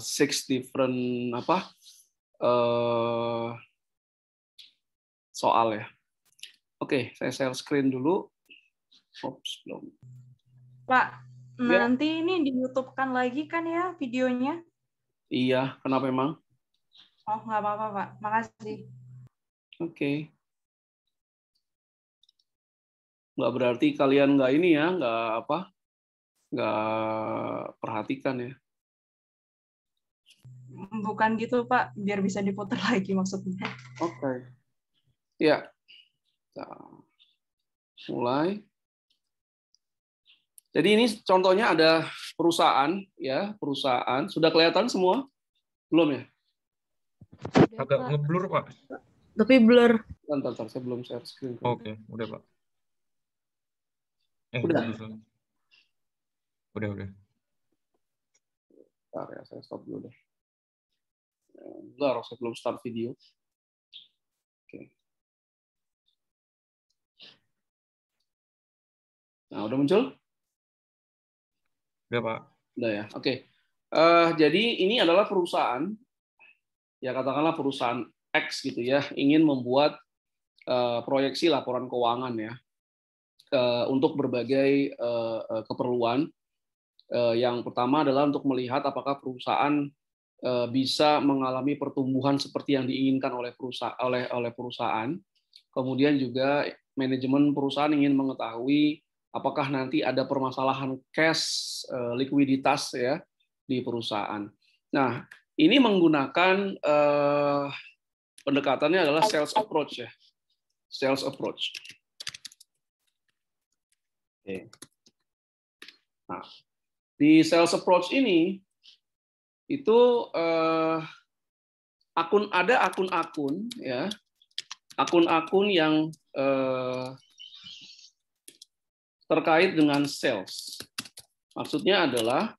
six different apa uh, soal ya. Oke, okay, saya share screen dulu. Oops, belum. Pak, ya. nanti ini di YouTube-kan lagi kan ya videonya? Iya, kenapa emang? Oh, nggak apa-apa, Pak. Makasih. Oke. Okay. Nggak berarti kalian nggak ini ya, nggak apa, nggak perhatikan ya bukan gitu Pak, biar bisa diputar lagi maksudnya. Oke. Okay. Ya. Kita mulai. Jadi ini contohnya ada perusahaan ya, perusahaan. Sudah kelihatan semua? Belum ya? Agak ngeblur, Pak. Tapi blur. Bentar, bentar, saya belum share screen. Oke, okay, udah, Pak. Eh, udah. Udah, udah. udah. ya, saya stop dulu deh. Bentar, saya belum start video. Oke. Nah, udah muncul? Udah, Pak. Udah ya, oke. Okay. Uh, eh, jadi ini adalah perusahaan, ya katakanlah perusahaan X gitu ya, ingin membuat uh, proyeksi laporan keuangan ya, uh, untuk berbagai uh, keperluan. yang pertama adalah untuk melihat apakah perusahaan Eh, bisa mengalami pertumbuhan seperti yang diinginkan oleh perusahaan oleh oleh perusahaan. Kemudian juga manajemen perusahaan ingin mengetahui apakah nanti ada permasalahan cash eh, likuiditas ya di perusahaan. Nah, ini menggunakan eh, pendekatannya adalah sales approach ya. Sales approach. Oke. Nah, di sales approach ini itu eh, akun ada akun-akun ya akun-akun yang eh, terkait dengan sales. Maksudnya adalah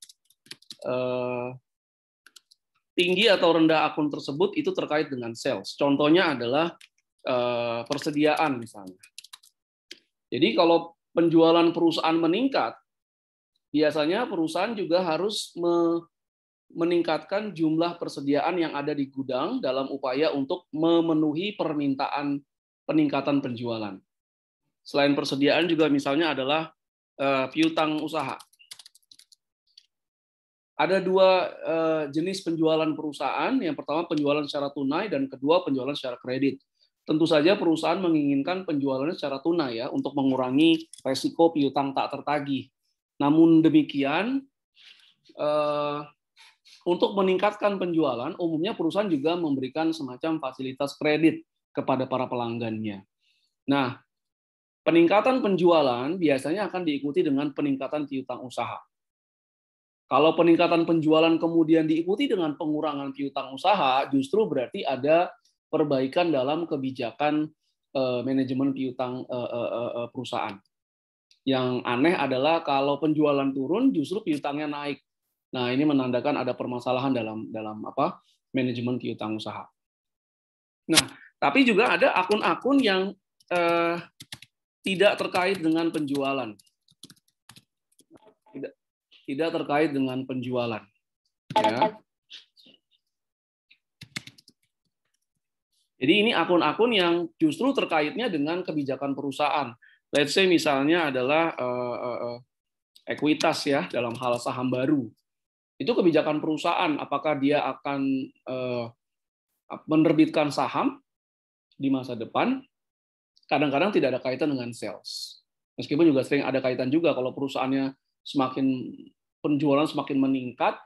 eh, tinggi atau rendah akun tersebut itu terkait dengan sales. Contohnya adalah eh, persediaan misalnya. Jadi kalau penjualan perusahaan meningkat, biasanya perusahaan juga harus me meningkatkan jumlah persediaan yang ada di gudang dalam upaya untuk memenuhi permintaan peningkatan penjualan. Selain persediaan juga misalnya adalah eh, piutang usaha. Ada dua eh, jenis penjualan perusahaan. Yang pertama penjualan secara tunai dan kedua penjualan secara kredit. Tentu saja perusahaan menginginkan penjualannya secara tunai ya untuk mengurangi resiko piutang tak tertagih. Namun demikian, eh, untuk meningkatkan penjualan, umumnya perusahaan juga memberikan semacam fasilitas kredit kepada para pelanggannya. Nah, peningkatan penjualan biasanya akan diikuti dengan peningkatan piutang usaha. Kalau peningkatan penjualan kemudian diikuti dengan pengurangan piutang usaha, justru berarti ada perbaikan dalam kebijakan eh, manajemen piutang eh, eh, perusahaan. Yang aneh adalah kalau penjualan turun, justru piutangnya naik. Nah, ini menandakan ada permasalahan dalam dalam apa? manajemen piutang usaha. Nah, tapi juga ada akun-akun yang eh, tidak terkait dengan penjualan. Tidak tidak terkait dengan penjualan. Ya. Jadi ini akun-akun yang justru terkaitnya dengan kebijakan perusahaan. Let's say misalnya adalah uh, uh, uh, ekuitas ya dalam hal saham baru itu kebijakan perusahaan apakah dia akan eh, menerbitkan saham di masa depan kadang-kadang tidak ada kaitan dengan sales meskipun juga sering ada kaitan juga kalau perusahaannya semakin penjualan semakin meningkat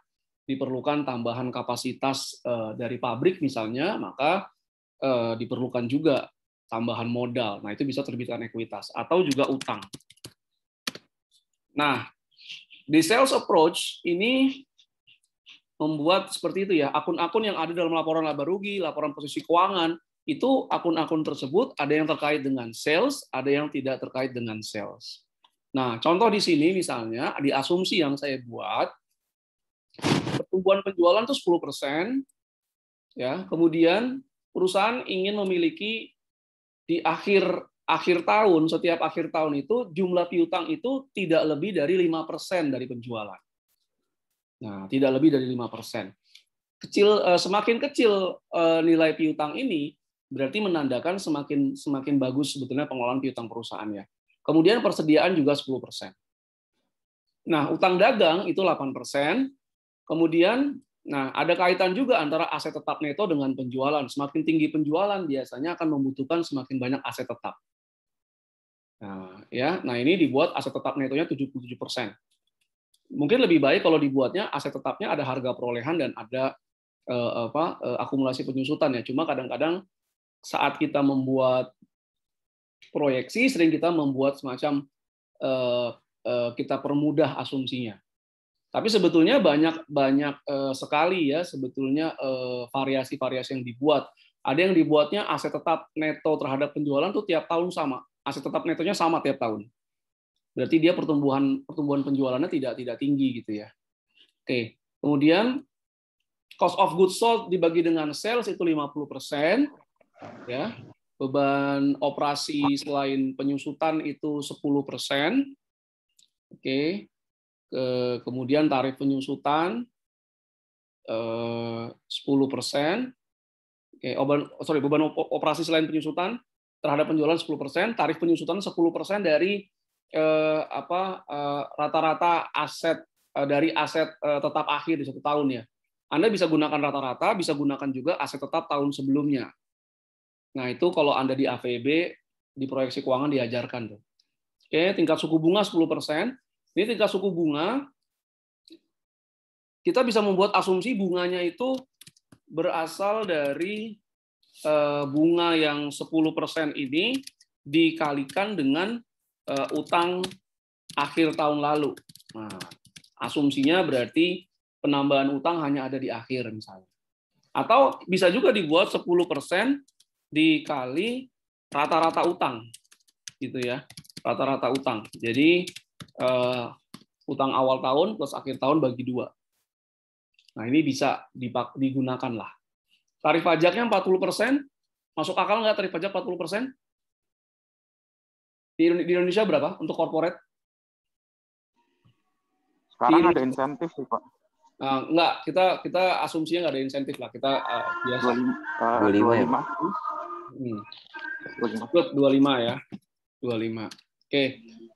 diperlukan tambahan kapasitas eh, dari pabrik misalnya maka eh, diperlukan juga tambahan modal nah itu bisa terbitkan ekuitas atau juga utang nah di sales approach ini membuat seperti itu ya akun-akun yang ada dalam laporan laba rugi, laporan posisi keuangan itu akun-akun tersebut ada yang terkait dengan sales, ada yang tidak terkait dengan sales. Nah, contoh di sini misalnya di asumsi yang saya buat pertumbuhan penjualan itu 10%, ya. Kemudian perusahaan ingin memiliki di akhir akhir tahun, setiap akhir tahun itu jumlah piutang itu tidak lebih dari lima persen dari penjualan. Nah, tidak lebih dari lima persen. Kecil eh, semakin kecil eh, nilai piutang ini berarti menandakan semakin semakin bagus sebetulnya pengelolaan piutang perusahaan ya. Kemudian persediaan juga 10%. Nah, utang dagang itu 8%. Kemudian nah ada kaitan juga antara aset tetap neto dengan penjualan. Semakin tinggi penjualan biasanya akan membutuhkan semakin banyak aset tetap. Nah, ya. Nah, ini dibuat aset tetap netonya 77% mungkin lebih baik kalau dibuatnya aset tetapnya ada harga perolehan dan ada uh, apa uh, akumulasi penyusutan ya. Cuma kadang-kadang saat kita membuat proyeksi sering kita membuat semacam uh, uh, kita permudah asumsinya. Tapi sebetulnya banyak banyak uh, sekali ya sebetulnya variasi-variasi yang dibuat. Ada yang dibuatnya aset tetap neto terhadap penjualan tuh tiap tahun sama. Aset tetap netonya sama tiap tahun. Berarti dia pertumbuhan pertumbuhan penjualannya tidak tidak tinggi gitu ya. Oke. Kemudian cost of goods sold dibagi dengan sales itu 50% ya. Beban operasi selain penyusutan itu 10%. Oke. kemudian tarif penyusutan eh, sepuluh persen, Oke, beban, sorry, beban operasi selain penyusutan terhadap penjualan 10%, tarif penyusutan 10% dari Eh, apa eh, rata-rata eh, aset eh, dari aset eh, tetap akhir di satu tahun ya. Anda bisa gunakan rata-rata, bisa gunakan juga aset tetap tahun sebelumnya. Nah, itu kalau Anda di AVB di proyeksi keuangan diajarkan tuh. Oke, tingkat suku bunga 10%. Ini tingkat suku bunga kita bisa membuat asumsi bunganya itu berasal dari eh, bunga yang 10% ini dikalikan dengan uh, utang akhir tahun lalu. Nah, asumsinya berarti penambahan utang hanya ada di akhir misalnya. Atau bisa juga dibuat 10% dikali rata-rata utang. Gitu ya. Rata-rata utang. Jadi uh, utang awal tahun plus akhir tahun bagi dua. Nah, ini bisa digunakan lah. Tarif pajaknya 40%, masuk akal nggak tarif pajak 40%? Di, Indonesia berapa untuk corporate? Sekarang ada insentif sih Pak. Uh, enggak, kita kita asumsinya nggak ada insentif lah. Kita uh, biasa. 25, uh, 25 ya. Hmm. 25. 25 ya. 25. Oke.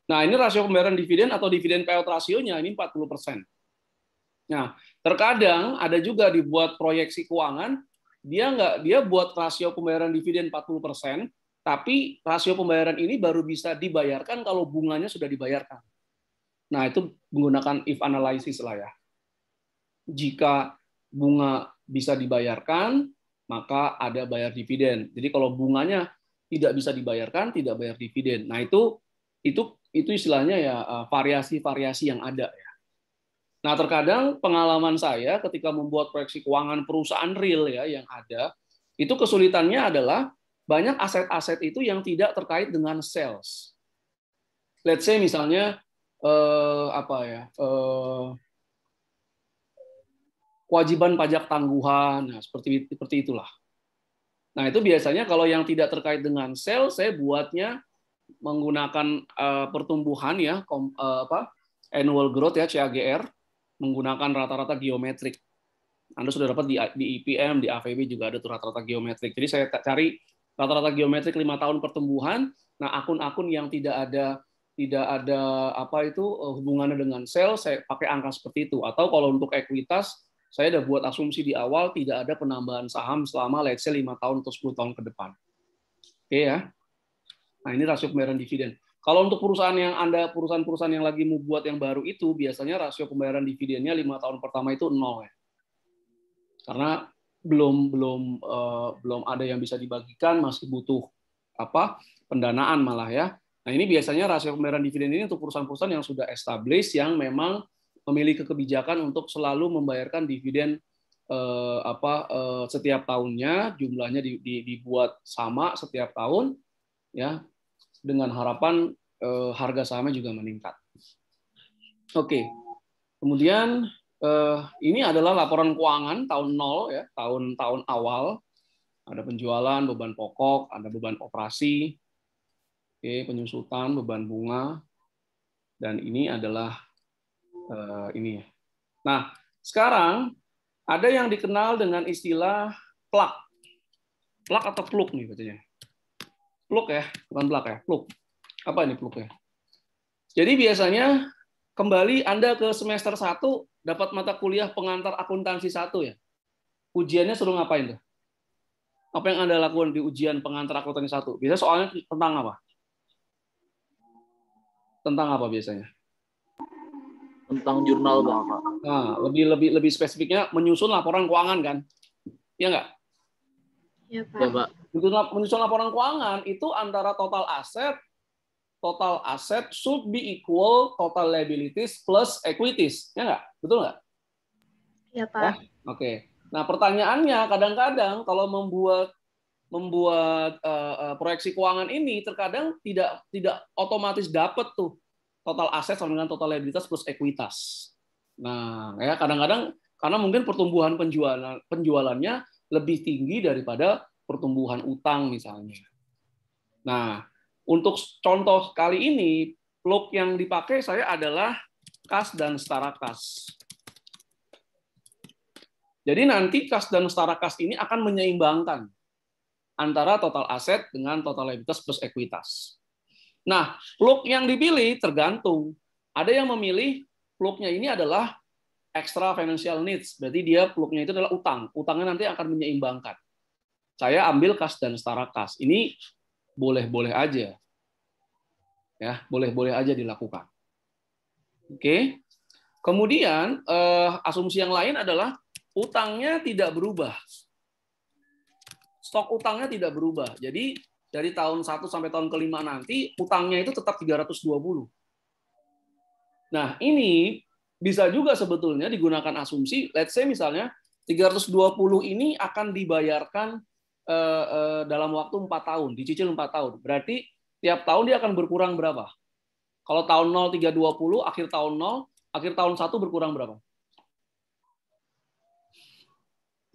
Nah, ini rasio pembayaran dividen atau dividen payout rasionya ini 40%. Nah, terkadang ada juga dibuat proyeksi keuangan, dia nggak dia buat rasio pembayaran dividen 40%, tapi rasio pembayaran ini baru bisa dibayarkan kalau bunganya sudah dibayarkan. Nah, itu menggunakan if analysis lah ya. Jika bunga bisa dibayarkan, maka ada bayar dividen. Jadi kalau bunganya tidak bisa dibayarkan, tidak bayar dividen. Nah, itu itu itu istilahnya ya eh, variasi-variasi yang ada ya. Nah, terkadang pengalaman saya ketika membuat proyeksi keuangan perusahaan real ya yang ada, itu kesulitannya adalah banyak aset-aset itu yang tidak terkait dengan sales. Let's say misalnya eh, apa ya eh, kewajiban pajak tangguhan, nah, seperti seperti itulah. Nah itu biasanya kalau yang tidak terkait dengan sales, saya buatnya menggunakan eh, pertumbuhan ya kom, eh, apa annual growth ya CAGR menggunakan rata-rata geometrik. Anda sudah dapat di, di IPM, e di AVB juga ada rata-rata geometrik. Jadi saya cari rata-rata geometrik lima tahun pertumbuhan. Nah, akun-akun yang tidak ada tidak ada apa itu eh, hubungannya dengan sel, saya pakai angka seperti itu. Atau kalau untuk ekuitas, saya sudah buat asumsi di awal tidak ada penambahan saham selama let's say 5 tahun atau 10 tahun ke depan. Oke ya. Nah, ini rasio pembayaran dividen. Kalau untuk perusahaan yang Anda perusahaan-perusahaan yang lagi mau buat yang baru itu biasanya rasio pembayaran dividennya lima tahun pertama itu nol ya. Karena belum belum uh, belum ada yang bisa dibagikan, masih butuh apa pendanaan malah ya. Nah ini biasanya rasio pembayaran dividen ini untuk perusahaan-perusahaan yang sudah established yang memang memiliki kebijakan untuk selalu membayarkan dividen uh, apa uh, setiap tahunnya jumlahnya di, di, dibuat sama setiap tahun ya dengan harapan uh, harga sahamnya juga meningkat. Oke, kemudian Eh, ini adalah laporan keuangan tahun 0 ya, tahun-tahun awal. Ada penjualan, beban pokok, ada beban operasi, oke, penyusutan, beban bunga, dan ini adalah eh, ini ya. Nah, sekarang ada yang dikenal dengan istilah plak. Plak atau pluk nih bacanya. Pluk ya, bukan plak ya, pluk. Apa ini pluk ya? Jadi biasanya kembali Anda ke semester 1 dapat mata kuliah pengantar akuntansi 1 ya. Ujiannya suruh ngapain tuh? Apa yang Anda lakukan di ujian pengantar akuntansi 1? bisa soalnya tentang apa? Tentang apa biasanya? Tentang jurnal, Bang. Nah, lebih lebih lebih spesifiknya menyusun laporan keuangan kan? Iya enggak? Iya, Ya, Pak. Menyusun laporan keuangan itu antara total aset, total aset should be equal total liabilities plus equities. Ya nggak? Betul nggak? Iya, Pak. Ya? Oke. Okay. Nah, pertanyaannya kadang-kadang kalau membuat membuat uh, uh, proyeksi keuangan ini terkadang tidak tidak otomatis dapat tuh total aset sama dengan total liabilitas plus ekuitas. Nah, ya kadang-kadang karena mungkin pertumbuhan penjualan penjualannya lebih tinggi daripada pertumbuhan utang misalnya. Nah, untuk contoh kali ini, plug yang dipakai saya adalah kas dan setara kas. Jadi nanti kas dan setara kas ini akan menyeimbangkan antara total aset dengan total liabilitas plus ekuitas. Nah, look yang dipilih tergantung. Ada yang memilih plug-nya ini adalah extra financial needs. Berarti dia plug-nya itu adalah utang. Utangnya nanti akan menyeimbangkan. Saya ambil kas dan setara kas. Ini boleh-boleh aja. Ya, boleh-boleh aja dilakukan. Oke. Kemudian eh, asumsi yang lain adalah utangnya tidak berubah. Stok utangnya tidak berubah. Jadi dari tahun 1 sampai tahun kelima nanti utangnya itu tetap 320. Nah, ini bisa juga sebetulnya digunakan asumsi let's say misalnya 320 ini akan dibayarkan Eh, eh, dalam waktu 4 tahun, dicicil 4 tahun. Berarti tiap tahun dia akan berkurang berapa? Kalau tahun 0 320, akhir tahun 0, akhir tahun 1 berkurang berapa?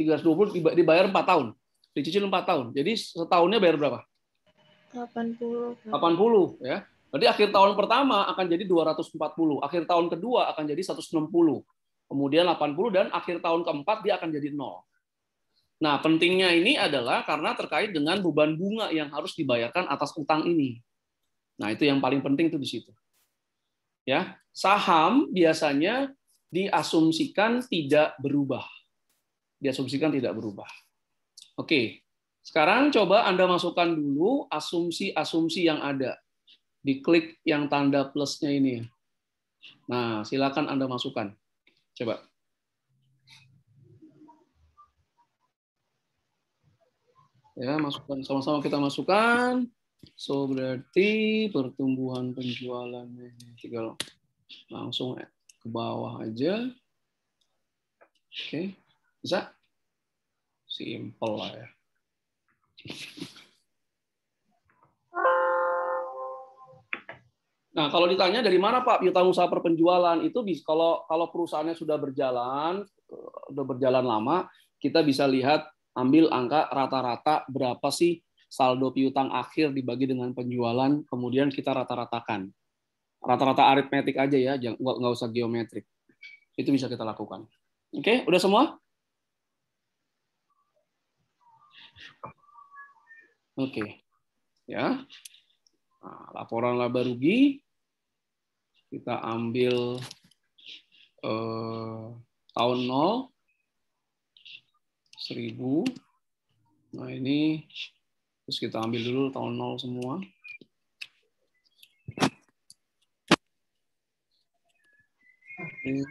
320 dibayar 4 tahun. Dicicil 4 tahun. Jadi setahunnya bayar berapa? 80. 80 ya. Berarti akhir tahun pertama akan jadi 240, akhir tahun kedua akan jadi 160, kemudian 80 dan akhir tahun keempat dia akan jadi 0. Nah, pentingnya ini adalah karena terkait dengan beban bunga yang harus dibayarkan atas utang ini. Nah, itu yang paling penting itu di situ. Ya, saham biasanya diasumsikan tidak berubah. Diasumsikan tidak berubah. Oke. Sekarang coba Anda masukkan dulu asumsi-asumsi yang ada. Diklik yang tanda plusnya ini. Nah, silakan Anda masukkan. Coba. Ya, masukkan sama-sama kita masukkan. So berarti pertumbuhan penjualannya tinggal langsung ke bawah aja. Oke, okay. bisa? Simple lah ya. Nah, kalau ditanya dari mana Pak piutang usaha per penjualan itu bisa kalau kalau perusahaannya sudah berjalan, sudah eh, berjalan lama, kita bisa lihat ambil angka rata-rata berapa sih saldo piutang akhir dibagi dengan penjualan, kemudian kita rata-ratakan. Rata-rata aritmetik aja ya, nggak usah geometrik. Itu bisa kita lakukan. Oke, udah semua? Oke. Ya. Nah, laporan laba rugi kita ambil eh, tahun 0 1000. Nah, ini terus kita ambil dulu tahun 0 semua. Ini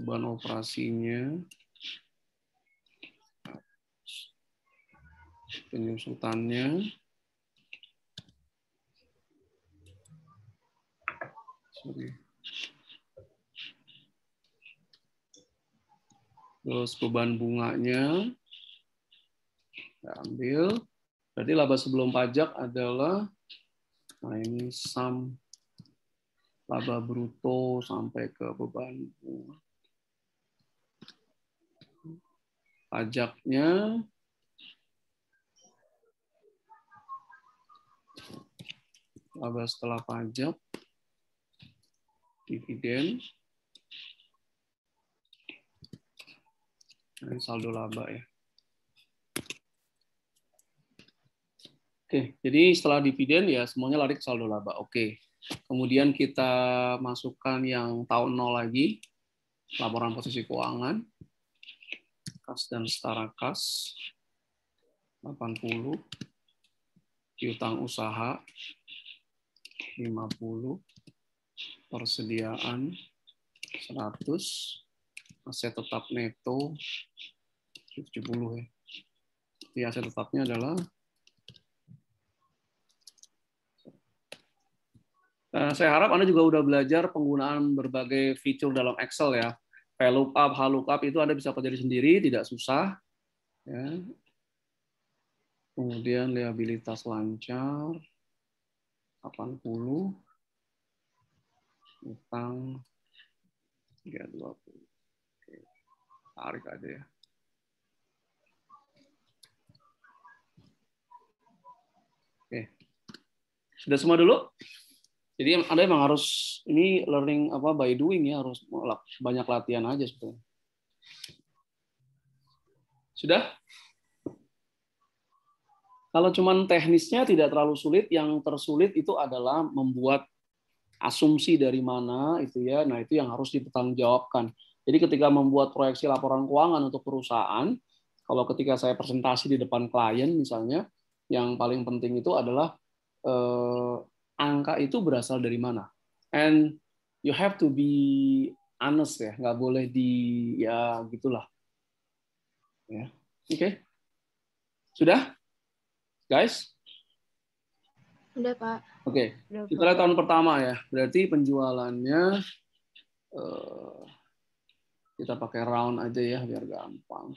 Beban operasinya. Penyusutannya. Sorry. Terus beban bunganya kita ambil. Berarti laba sebelum pajak adalah nah ini sum laba bruto sampai ke beban bunga. Pajaknya laba setelah pajak dividen dan saldo laba ya. Oke, jadi setelah dividen ya semuanya lari ke saldo laba. Oke. Kemudian kita masukkan yang tahun nol lagi, laporan posisi keuangan, kas dan setara kas, 80, piutang usaha, 50, persediaan, 100, aset tetap neto 70 ya. Jadi aset tetapnya adalah eh, saya harap Anda juga sudah belajar penggunaan berbagai fitur dalam Excel ya. VLOOKUP, HLOOKUP itu Anda bisa pelajari sendiri, tidak susah. Ya. Kemudian liabilitas lancar 80 utang 320. Tarik aja ya. Oke. Sudah semua dulu? Jadi ada emang harus ini learning apa by doing ya, harus banyak latihan aja sebetulnya. Sudah? Kalau cuman teknisnya tidak terlalu sulit, yang tersulit itu adalah membuat asumsi dari mana itu ya. Nah, itu yang harus dipertanggungjawabkan. Jadi ketika membuat proyeksi laporan keuangan untuk perusahaan, kalau ketika saya presentasi di depan klien misalnya, yang paling penting itu adalah eh, angka itu berasal dari mana. And you have to be honest ya, nggak boleh di ya gitulah. Ya, oke. Okay. Sudah, guys? Sudah pak. Oke, okay. kita lihat tahun pertama ya. Berarti penjualannya. Eh, kita pakai round aja ya biar gampang.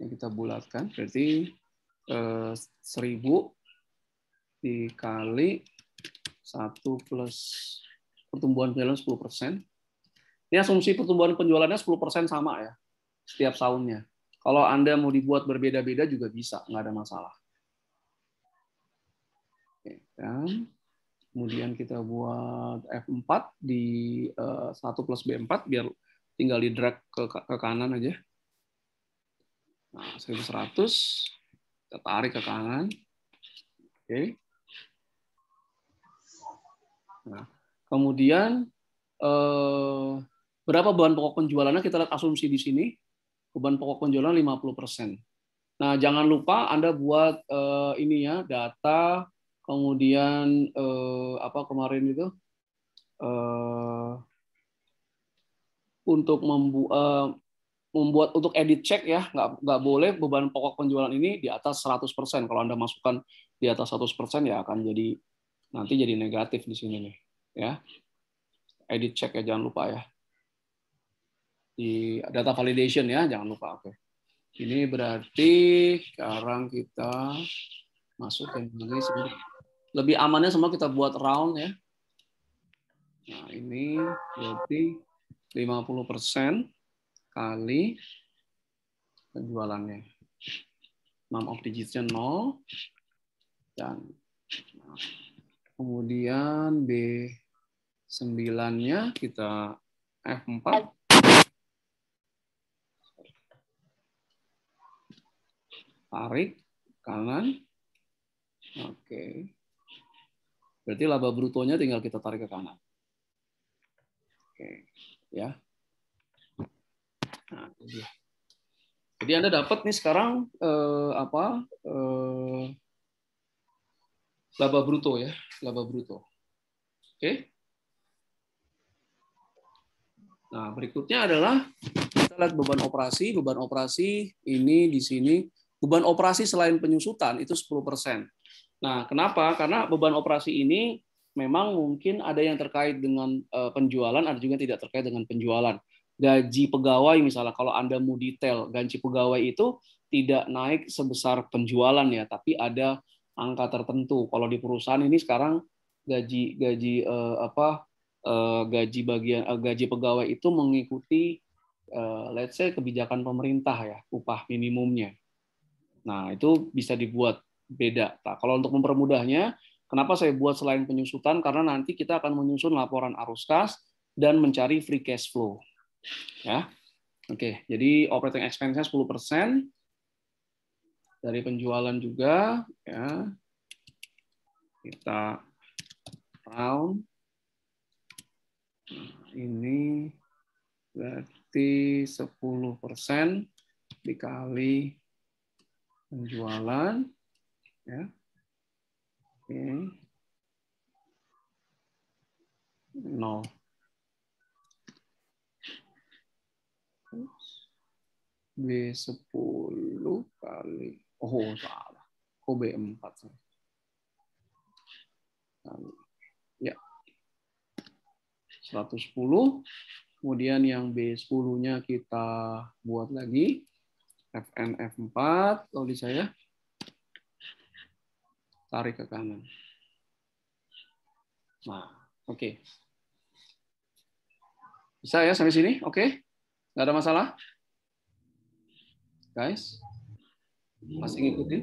Ini kita bulatkan, berarti eh, seribu dikali satu plus pertumbuhan penjualan persen Ini asumsi pertumbuhan penjualannya 10% sama ya, setiap tahunnya. Kalau Anda mau dibuat berbeda-beda juga bisa, nggak ada masalah. Oke, dan kemudian kita buat F4 di uh, eh, 1 plus B4, biar tinggal di drag ke, ke kanan aja. Nah, 1100, kita tarik ke kanan. Oke. Okay. Nah, kemudian eh, berapa bahan pokok penjualannya kita lihat asumsi di sini. Beban pokok penjualan 50%. Nah, jangan lupa Anda buat eh, ini ya, data kemudian eh, apa kemarin itu eh, untuk membu eh, membuat untuk edit check ya nggak nggak boleh beban pokok penjualan ini di atas 100% kalau anda masukkan di atas 100% ya akan jadi nanti jadi negatif di sini nih ya edit check ya jangan lupa ya di data validation ya jangan lupa oke ini berarti sekarang kita masuk ke ini sebenarnya lebih amannya semua kita buat round ya. Nah, ini berarti 50% kali penjualannya. 6 of digitsnya 0 dan kemudian B9-nya kita F4 tarik kanan. Oke. Okay. Berarti laba brutonya tinggal kita tarik ke kanan. Oke, ya. Nah, Jadi Anda dapat nih sekarang eh, apa eh, laba bruto ya, laba bruto. Oke. Nah, berikutnya adalah kita lihat beban operasi. Beban operasi ini di sini beban operasi selain penyusutan itu 10%. Nah, kenapa? Karena beban operasi ini memang mungkin ada yang terkait dengan eh, penjualan, ada juga yang tidak terkait dengan penjualan. Gaji pegawai misalnya, kalau Anda mau detail, gaji pegawai itu tidak naik sebesar penjualan ya, tapi ada angka tertentu. Kalau di perusahaan ini sekarang gaji gaji uh, apa uh, gaji bagian uh, gaji pegawai itu mengikuti uh, let's say kebijakan pemerintah ya, upah minimumnya. Nah, itu bisa dibuat beda. Nah, kalau untuk mempermudahnya, kenapa saya buat selain penyusutan? Karena nanti kita akan menyusun laporan arus kas dan mencari free cash flow. Ya. Oke, jadi operating expense-nya 10% dari penjualan juga ya. Kita round nah, ini berarti 10% dikali penjualan Ya. Ini nol. B10 kali. Oh, salah. Kok B4? Kali. Ya. 110. Kemudian yang B10-nya kita buat lagi. Fn F4. kalau di saya tarik ke kanan. Nah, oke. Okay. Bisa ya sampai sini? Oke? Okay? Enggak ada masalah? Guys? Masih ngikutin?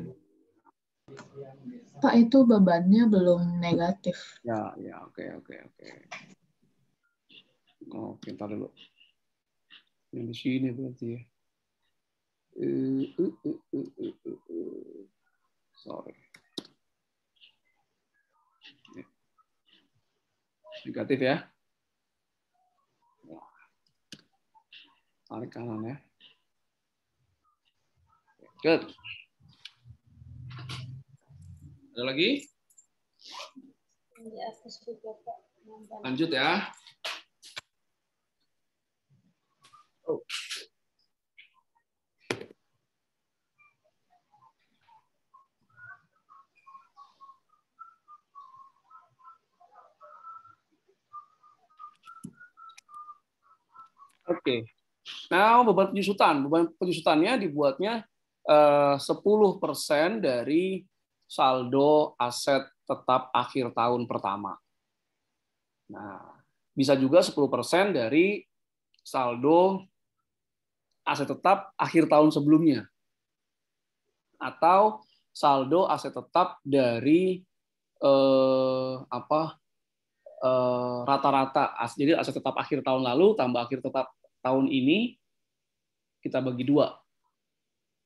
Pak, itu bebannya belum negatif. Ya, ya, oke, okay, oke, okay, oke. Okay. Oke, okay, dulu. Yang di sini berarti ya. Uh, uh, uh, uh, uh, uh. Sorry. Negatif ya. Tarik kanan ya. Good. Ada lagi? Iya, Lanjut ya. Oh. Oke. Okay. Nah, beban penyusutan, beban penyusutannya dibuatnya eh, uh, 10% dari saldo aset tetap akhir tahun pertama. Nah, bisa juga 10% dari saldo aset tetap akhir tahun sebelumnya. Atau saldo aset tetap dari eh, apa eh, rata-rata. Eh, Jadi aset tetap akhir tahun lalu tambah akhir tetap tahun ini kita bagi dua.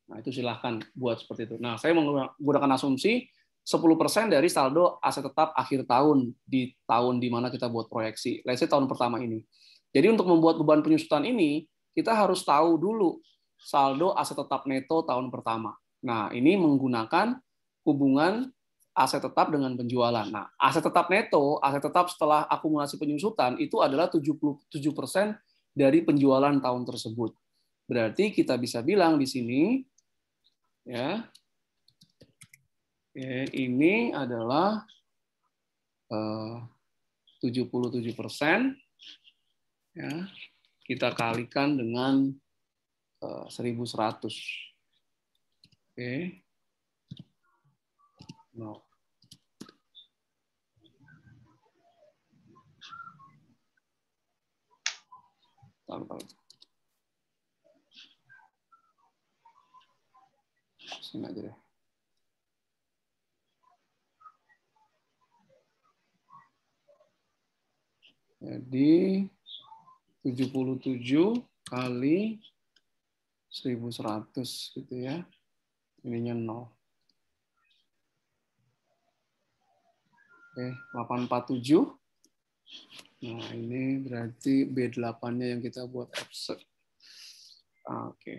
Nah, itu silahkan buat seperti itu. Nah, saya menggunakan asumsi 10% dari saldo aset tetap akhir tahun di tahun di mana kita buat proyeksi. Let's say tahun pertama ini. Jadi untuk membuat beban penyusutan ini, kita harus tahu dulu saldo aset tetap neto tahun pertama. Nah, ini menggunakan hubungan aset tetap dengan penjualan. Nah, aset tetap neto, aset tetap setelah akumulasi penyusutan itu adalah 77% dari penjualan tahun tersebut. Berarti kita bisa bilang di sini ya ini adalah 77 eh, persen ya kita kalikan dengan 1100 eh, oke okay. Nah, Gampang. Sini aja deh. Jadi 77 kali 1100 gitu ya. Ininya 0. Oke, 847. Nah, ini berarti B8-nya yang kita buat absurd. Ah, oke. Okay.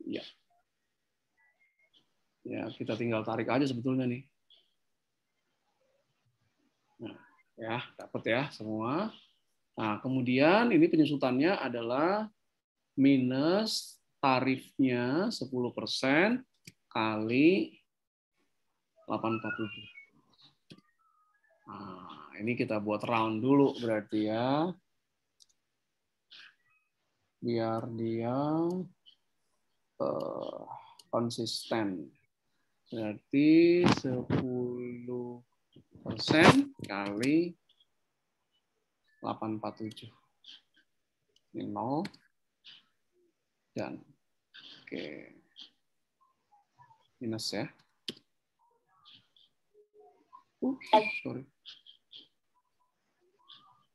Ya. Ya, kita tinggal tarik aja sebetulnya nih. Nah, ya, dapat ya semua. Nah, kemudian ini penyusutannya adalah minus tarifnya 10% kali 840. Nah, ini kita buat round dulu berarti ya. Biar dia uh, konsisten. Berarti 10 kali 847. Ini 0. Dan oke. Okay. Minus ya. Ups, sorry.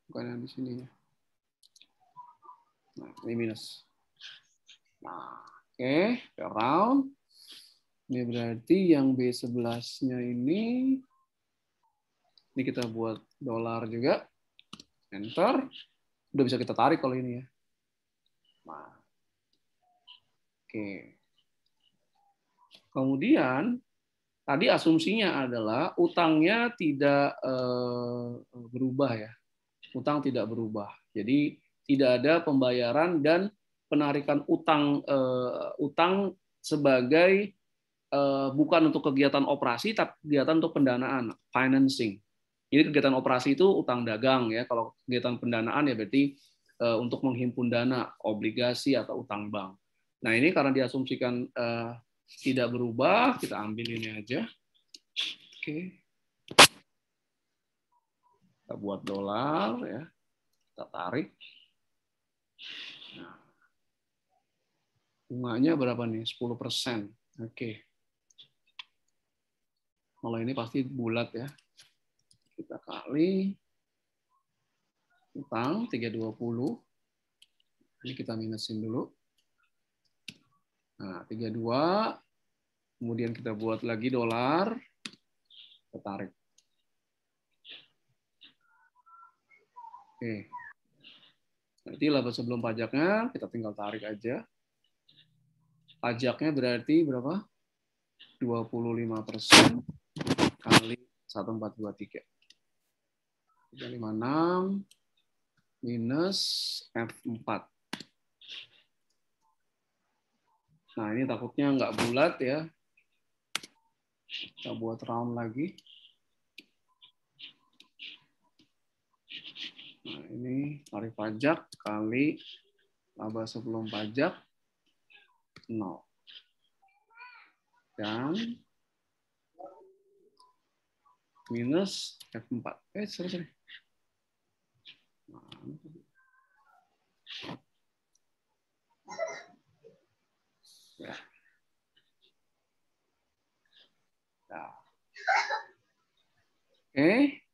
Bukan yang di sini ya. Nah, ini minus. Nah, oke, okay. round. Ini berarti yang B11-nya ini, ini kita buat dolar juga. Enter. Udah bisa kita tarik kalau ini ya. Nah. Oke. Okay. Kemudian, tadi asumsinya adalah utangnya tidak eh, berubah ya utang tidak berubah. Jadi tidak ada pembayaran dan penarikan utang uh, utang sebagai uh, bukan untuk kegiatan operasi tapi kegiatan untuk pendanaan, financing. Jadi kegiatan operasi itu utang dagang ya. Kalau kegiatan pendanaan ya berarti uh, untuk menghimpun dana, obligasi atau utang bank. Nah, ini karena diasumsikan uh, tidak berubah, kita ambil ini aja. Oke. Okay. Kita buat dolar ya. Kita tarik. Nah. bunganya berapa nih? 10 persen. Oke. Okay. Kalau ini pasti bulat ya. Kita kali utang 320. Ini kita minusin dulu. Nah, 32. Kemudian kita buat lagi dolar. Kita tarik. Oke. Berarti laba sebelum pajaknya kita tinggal tarik aja. Pajaknya berarti berapa? 25% kali 1423. 356 minus F4. Nah, ini takutnya nggak bulat ya. Kita buat round lagi. Nah, ini tarif pajak kali laba sebelum pajak 0. Dan minus F4. Eh, sorry, sorry. Nah. Ya. Nah. Oke,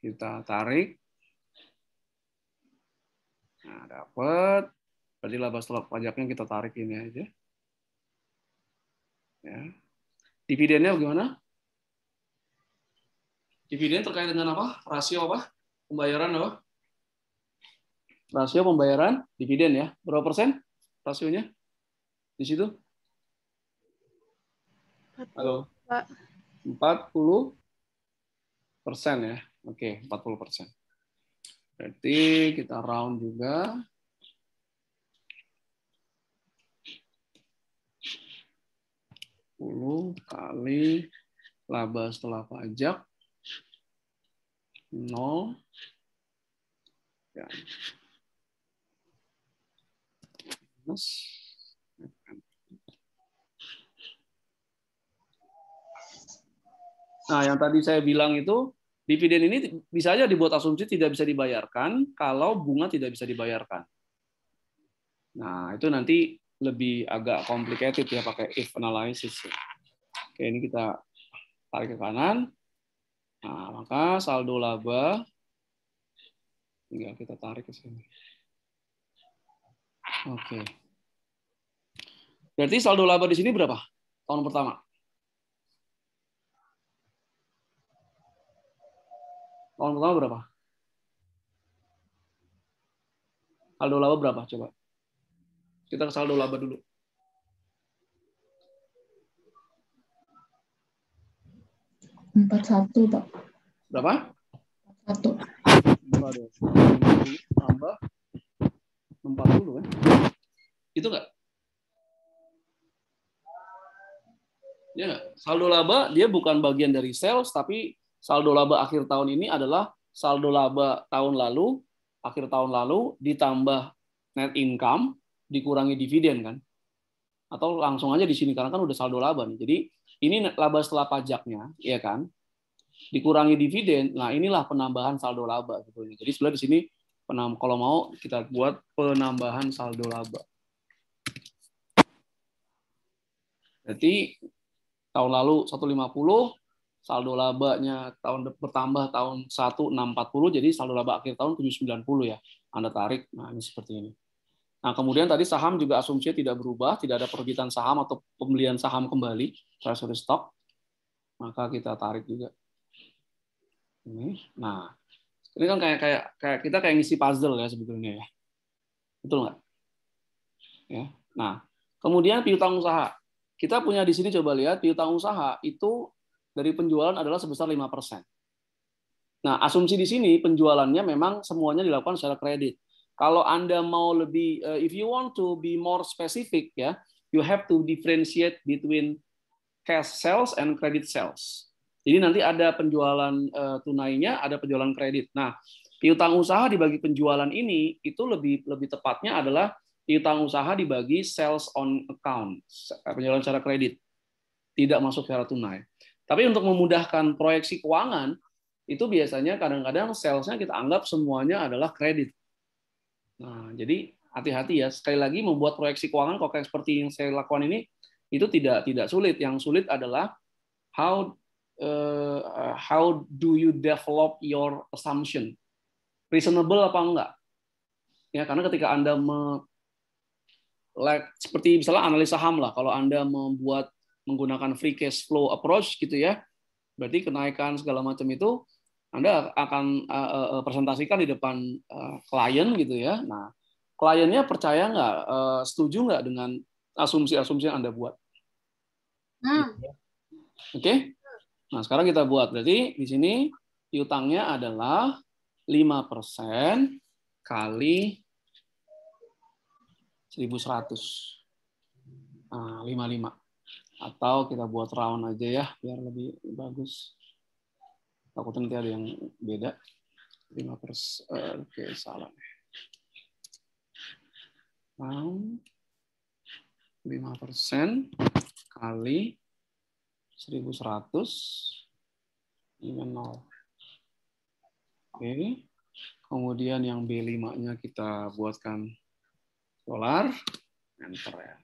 kita tarik Nah, dapat. Berarti laba setelah pajaknya kita tarik ini aja. Ya. Dividennya bagaimana? Dividen terkait dengan apa? Rasio apa? Pembayaran apa? Rasio pembayaran dividen ya. Berapa persen rasionya di situ? Halo. 40 persen ya. Oke, 40 persen. Berarti kita round juga. Puluh kali laba setelah pajak nol. Ya. Minus. Nah, yang tadi saya bilang itu Dividen ini bisa aja dibuat asumsi tidak bisa dibayarkan kalau bunga tidak bisa dibayarkan. Nah, itu nanti lebih agak complicated ya pakai if analysis. Ya. Oke, ini kita tarik ke kanan. Nah, maka saldo laba tinggal kita tarik ke sini. Oke. Berarti saldo laba di sini berapa? Tahun pertama. Nol pertama berapa? Saldo laba berapa? Coba. Kita ke saldo laba dulu. Empat satu, Pak. Berapa? Satu. Tambah empat puluh kan? Itu nggak? Ya, saldo laba dia bukan bagian dari sales tapi saldo laba akhir tahun ini adalah saldo laba tahun lalu, akhir tahun lalu ditambah net income dikurangi dividen kan. Atau langsung aja di sini karena kan udah saldo laba nih. Jadi ini laba setelah pajaknya, ya kan? Dikurangi dividen. Nah, inilah penambahan saldo laba sebetulnya. Gitu. Jadi sebenarnya di sini penam kalau mau kita buat penambahan saldo laba. jadi tahun lalu 150 saldo labanya tahun bertambah tahun 1640 jadi saldo laba akhir tahun 790 ya. Anda tarik. Nah, ini seperti ini. Nah, kemudian tadi saham juga asumsinya tidak berubah, tidak ada perbitan saham atau pembelian saham kembali, treasury stock. Maka kita tarik juga. Ini. Nah, ini kan kayak kayak kayak kita kayak ngisi puzzle ya sebetulnya ya. Betul nggak? Ya. Nah, kemudian piutang usaha. Kita punya di sini coba lihat piutang usaha itu dari penjualan adalah sebesar 5%. Nah, asumsi di sini penjualannya memang semuanya dilakukan secara kredit. Kalau Anda mau lebih uh, if you want to be more specific ya, you have to differentiate between cash sales and credit sales. Jadi nanti ada penjualan uh, tunainya, ada penjualan kredit. Nah, piutang usaha dibagi penjualan ini itu lebih lebih tepatnya adalah piutang usaha dibagi sales on account, penjualan secara kredit. Tidak masuk secara tunai. Tapi untuk memudahkan proyeksi keuangan, itu biasanya kadang-kadang salesnya kita anggap semuanya adalah kredit. Nah, jadi hati-hati ya. Sekali lagi membuat proyeksi keuangan kok kayak seperti yang saya lakukan ini itu tidak tidak sulit. Yang sulit adalah how uh, how do you develop your assumption? Reasonable apa enggak? Ya, karena ketika Anda me, like, seperti misalnya analis saham lah, kalau Anda membuat menggunakan free cash flow approach gitu ya, berarti kenaikan segala macam itu Anda akan uh, uh, presentasikan di depan uh, klien gitu ya. Nah, kliennya percaya nggak, uh, setuju nggak dengan asumsi-asumsi yang Anda buat? Hmm. Gitu ya. Oke? Okay? Nah, sekarang kita buat. Berarti di sini utangnya adalah 5% kali 1100. Nah, 55 atau kita buat round aja ya biar lebih bagus takutnya nanti ada yang beda 5 persen uh, oke okay, salah round 5 persen kali 1100 ini 0 oke okay. kemudian yang B5 nya kita buatkan dolar enter ya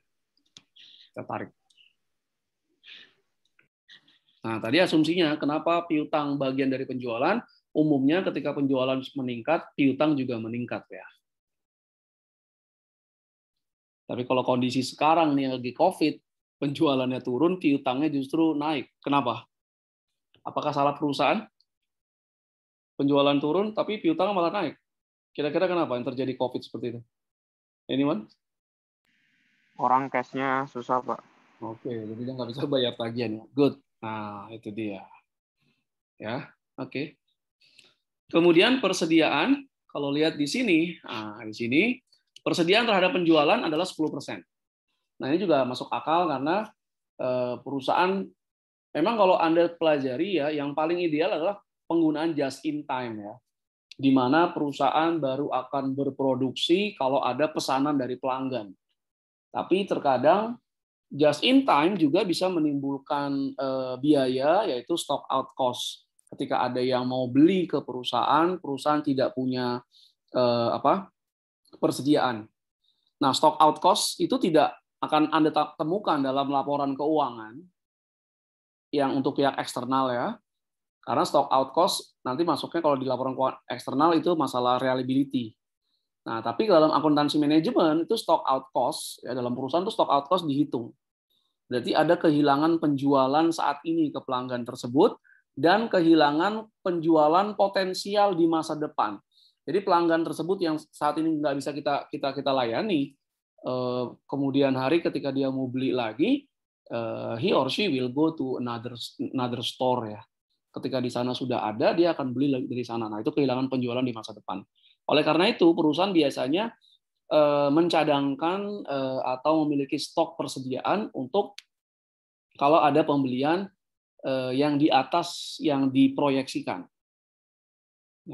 kita tarik Nah, tadi asumsinya kenapa piutang bagian dari penjualan? Umumnya ketika penjualan meningkat, piutang juga meningkat ya. Tapi kalau kondisi sekarang nih lagi COVID, penjualannya turun, piutangnya justru naik. Kenapa? Apakah salah perusahaan? Penjualan turun, tapi piutang malah naik. Kira-kira kenapa yang terjadi COVID seperti itu? Anyone? Orang cashnya susah, Pak. Oke, jadi dia nggak bisa bayar tagihan. Ya. Good. Nah, itu dia. Ya, oke. Okay. Kemudian persediaan, kalau lihat di sini, nah, di sini persediaan terhadap penjualan adalah 10%. Nah, ini juga masuk akal karena eh, perusahaan memang kalau Anda pelajari ya, yang paling ideal adalah penggunaan just in time ya. Di mana perusahaan baru akan berproduksi kalau ada pesanan dari pelanggan. Tapi terkadang Just in time juga bisa menimbulkan uh, biaya yaitu stock out cost. Ketika ada yang mau beli ke perusahaan, perusahaan tidak punya uh, apa persediaan. Nah, stock out cost itu tidak akan Anda temukan dalam laporan keuangan yang untuk pihak eksternal ya. Karena stock out cost nanti masuknya kalau di laporan eksternal itu masalah reliability. Nah, tapi dalam akuntansi manajemen itu stock out cost ya dalam perusahaan itu stock out cost dihitung. Berarti ada kehilangan penjualan saat ini ke pelanggan tersebut dan kehilangan penjualan potensial di masa depan. Jadi pelanggan tersebut yang saat ini nggak bisa kita kita kita layani, eh, kemudian hari ketika dia mau beli lagi, eh, he or she will go to another another store ya. Ketika di sana sudah ada, dia akan beli dari sana. Nah itu kehilangan penjualan di masa depan. Oleh karena itu perusahaan biasanya Eh, mencadangkan eh, atau memiliki stok persediaan untuk kalau ada pembelian eh, yang di atas yang diproyeksikan.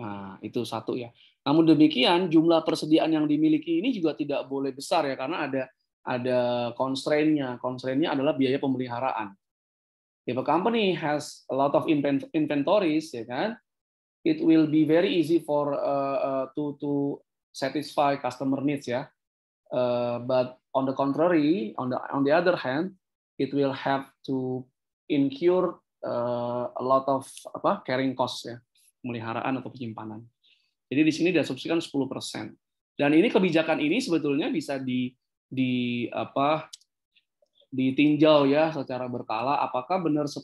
Nah, itu satu ya. Namun demikian, jumlah persediaan yang dimiliki ini juga tidak boleh besar ya, karena ada ada constraint-nya. Constraint-nya adalah biaya pemeliharaan. If a company has a lot of inventories, ya kan, it will be very easy for uh, to to satisfy customer needs ya. Uh, but on the contrary, on the on the other hand, it will have to incur uh, a lot of apa carrying cost ya, pemeliharaan atau penyimpanan. Jadi di sini diasumsikan 10%. Dan ini kebijakan ini sebetulnya bisa di di apa ditinjau ya secara berkala apakah benar 10%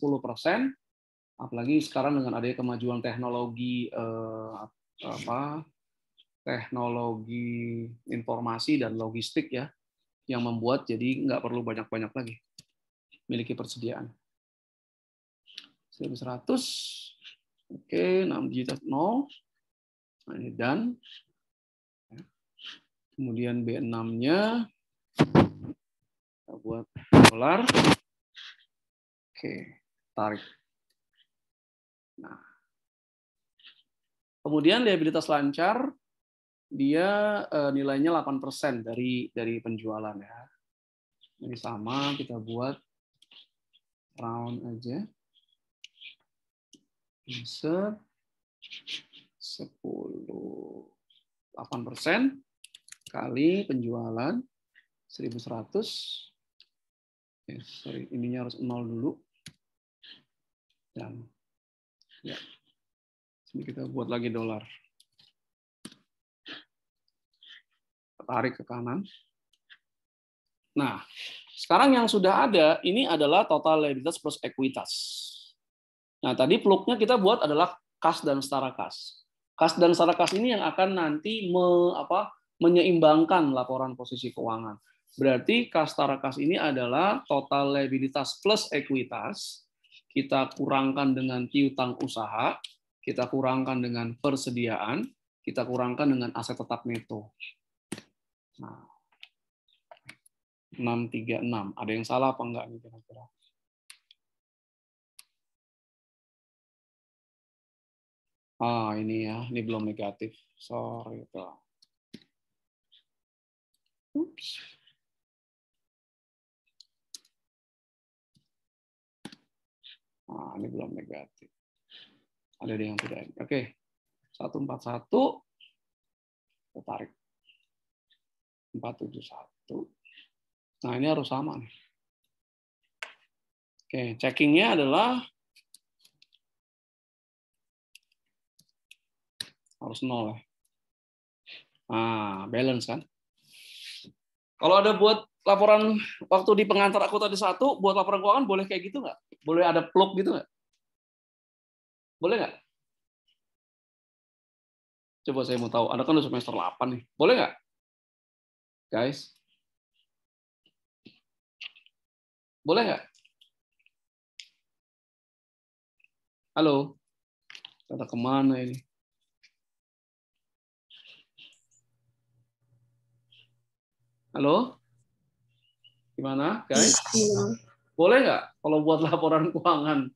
apalagi sekarang dengan adanya kemajuan teknologi eh, apa teknologi informasi dan logistik ya yang membuat jadi nggak perlu banyak-banyak lagi miliki persediaan. 100, oke, 6 digit 0, ini dan, ya. kemudian B6-nya, kita buat dolar, oke, tarik. Nah, kemudian liabilitas lancar, dia uh, nilainya 8% dari dari penjualan ya. Ini sama kita buat round aja. Insert 10 8% kali penjualan 1100 Eh, sorry, ininya harus nol dulu. Dan ya, ini kita buat lagi dolar. tarik ke kanan. Nah, sekarang yang sudah ada ini adalah total liabilitas plus ekuitas. Nah, tadi peluknya kita buat adalah kas dan setara kas. Kas dan setara kas ini yang akan nanti me, apa, menyeimbangkan laporan posisi keuangan. Berarti kas setara kas ini adalah total liabilitas plus ekuitas. Kita kurangkan dengan piutang usaha, kita kurangkan dengan persediaan, kita kurangkan dengan aset tetap neto. Nah, 636. Ada yang salah apa enggak nih kira-kira? Ah, ini ya, ini belum negatif. Sorry itu. Oops. ah ini belum negatif. Ada yang tidak. Oke. Okay. 141 kita tarik. 471. Nah, ini harus sama nih. Oke, checkingnya adalah harus nol ya. Nah, balance kan. Kalau ada buat laporan waktu di pengantar aku tadi satu, buat laporan keuangan boleh kayak gitu nggak? Boleh ada plug gitu nggak? Boleh nggak? Coba saya mau tahu. Anda kan udah semester 8 nih. Boleh nggak? guys? Boleh nggak? Halo? Kata kemana ini? Halo? Gimana, guys? Boleh nggak kalau buat laporan keuangan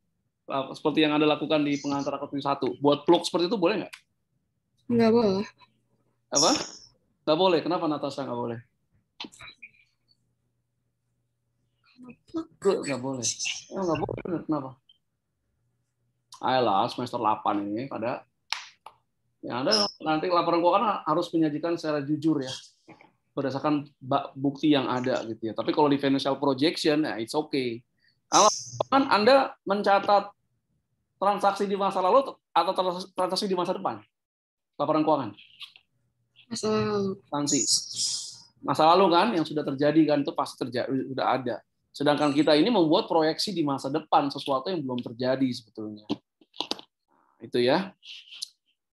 seperti yang Anda lakukan di pengantar akademi satu, buat blog seperti itu boleh nggak? Nggak boleh. Apa? Nggak boleh. Kenapa Natasha nggak boleh? Nggak boleh. Ya, nggak boleh. Kenapa? Ayolah, semester 8 ini pada ya ada nanti laporan keuangan harus menyajikan secara jujur ya berdasarkan bukti yang ada gitu ya. Tapi kalau di financial projection ya it's okay. Kalau kan Anda mencatat transaksi di masa lalu atau transaksi di masa depan laporan keuangan? Masa lalu. Nanti. Masa lalu kan yang sudah terjadi kan itu pasti terjadi sudah ada. Sedangkan kita ini membuat proyeksi di masa depan sesuatu yang belum terjadi sebetulnya. Nah, itu ya.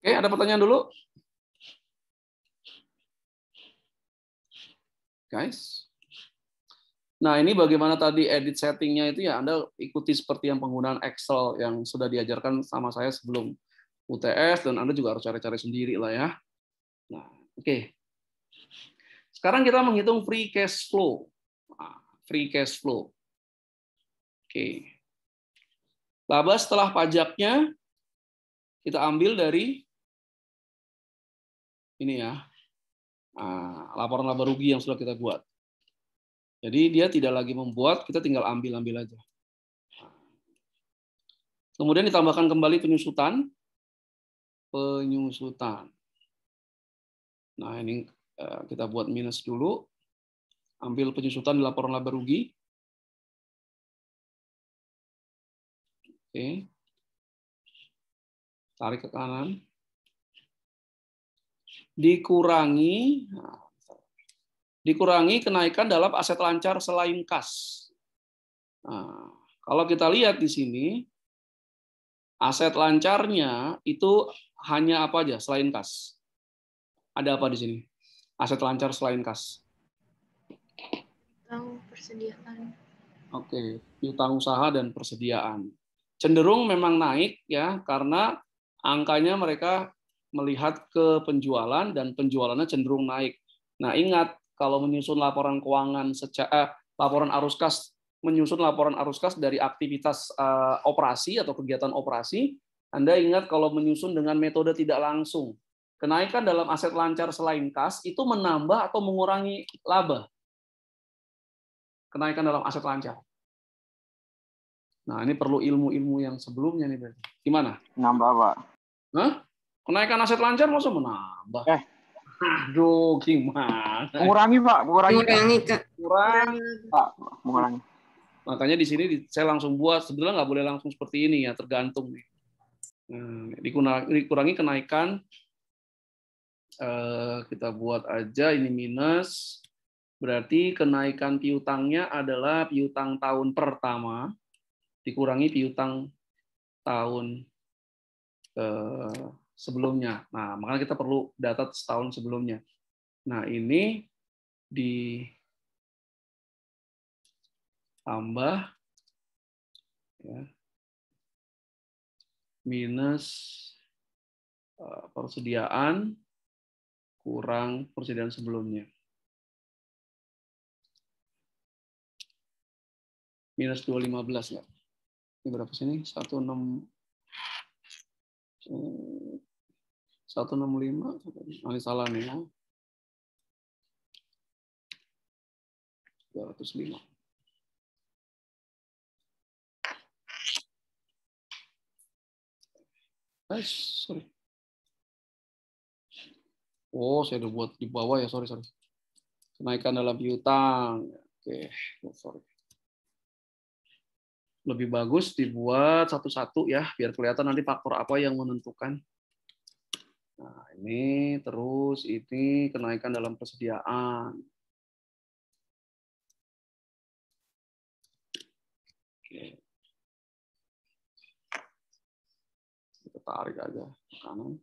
Oke, ada pertanyaan dulu? Guys. Nah, ini bagaimana tadi edit settingnya itu ya Anda ikuti seperti yang penggunaan Excel yang sudah diajarkan sama saya sebelum UTS dan Anda juga harus cari-cari sendiri lah ya. Nah, Oke. Sekarang kita menghitung free cash flow. Ah, free cash flow. Oke. Laba setelah pajaknya kita ambil dari ini ya. Ah, laporan laba rugi yang sudah kita buat. Jadi dia tidak lagi membuat, kita tinggal ambil-ambil aja. Kemudian ditambahkan kembali penyusutan. Penyusutan. Nah, ini eh, kita buat minus dulu. Ambil penyusutan di laporan laba rugi. Oke. Tarik ke kanan. Dikurangi nah, dikurangi kenaikan dalam aset lancar selain kas. Nah, kalau kita lihat di sini aset lancarnya itu hanya apa aja selain kas? Ada apa di sini? Aset lancar selain kas. Utang persediaan. Oke, okay. utang usaha dan persediaan. Cenderung memang naik ya karena angkanya mereka melihat ke penjualan dan penjualannya cenderung naik. Nah, ingat kalau menyusun laporan keuangan secara eh, laporan arus kas menyusun laporan arus kas dari aktivitas eh, operasi atau kegiatan operasi, Anda ingat kalau menyusun dengan metode tidak langsung. Kenaikan dalam aset lancar selain kas itu menambah atau mengurangi laba? Kenaikan dalam aset lancar. Nah, ini perlu ilmu-ilmu yang sebelumnya nih berarti. Gimana? Nambah, Pak. Hah? Kenaikan aset lancar masa menambah? Eh. Aduh, gimana? Mengurangi, Pak. Mengurangi. Mengurangi, Pak. Mengurangi. Pak, mengurangi. Makanya di sini saya langsung buat. Sebenarnya nggak boleh langsung seperti ini ya, tergantung nih. Hmm, dikurangi kenaikan Eh, kita buat aja ini minus. Berarti kenaikan piutangnya adalah piutang tahun pertama dikurangi piutang tahun eh, sebelumnya. Nah, makanya kita perlu data setahun sebelumnya. Nah, ini ditambah ya, minus eh, persediaan kurang persediaan sebelumnya. Minus 215 ya. Ini berapa sini? 16 165 oh, salah nih ya. 205. Eh, sorry. Oh, saya udah buat di bawah ya, sorry, sorry. Kenaikan dalam piutang. Oke, oh, sorry. Lebih bagus dibuat satu-satu ya, biar kelihatan nanti faktor apa yang menentukan. Nah, ini terus ini kenaikan dalam persediaan. Oke. Kita tarik aja ke kanan.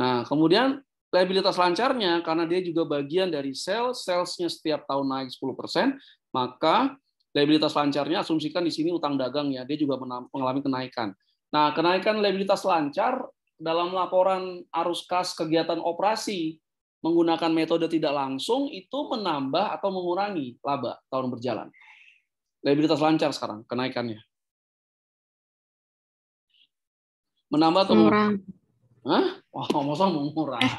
Nah, kemudian Liabilitas lancarnya karena dia juga bagian dari sales, salesnya setiap tahun naik 10%, maka liabilitas lancarnya asumsikan di sini utang dagang ya, dia juga mengalami kenaikan. Nah, kenaikan liabilitas lancar dalam laporan arus kas kegiatan operasi menggunakan metode tidak langsung itu menambah atau mengurangi laba tahun berjalan. Liabilitas lancar sekarang kenaikannya. Menambah atau mengurangi? Hah? Wah, masa mau murah? Eh.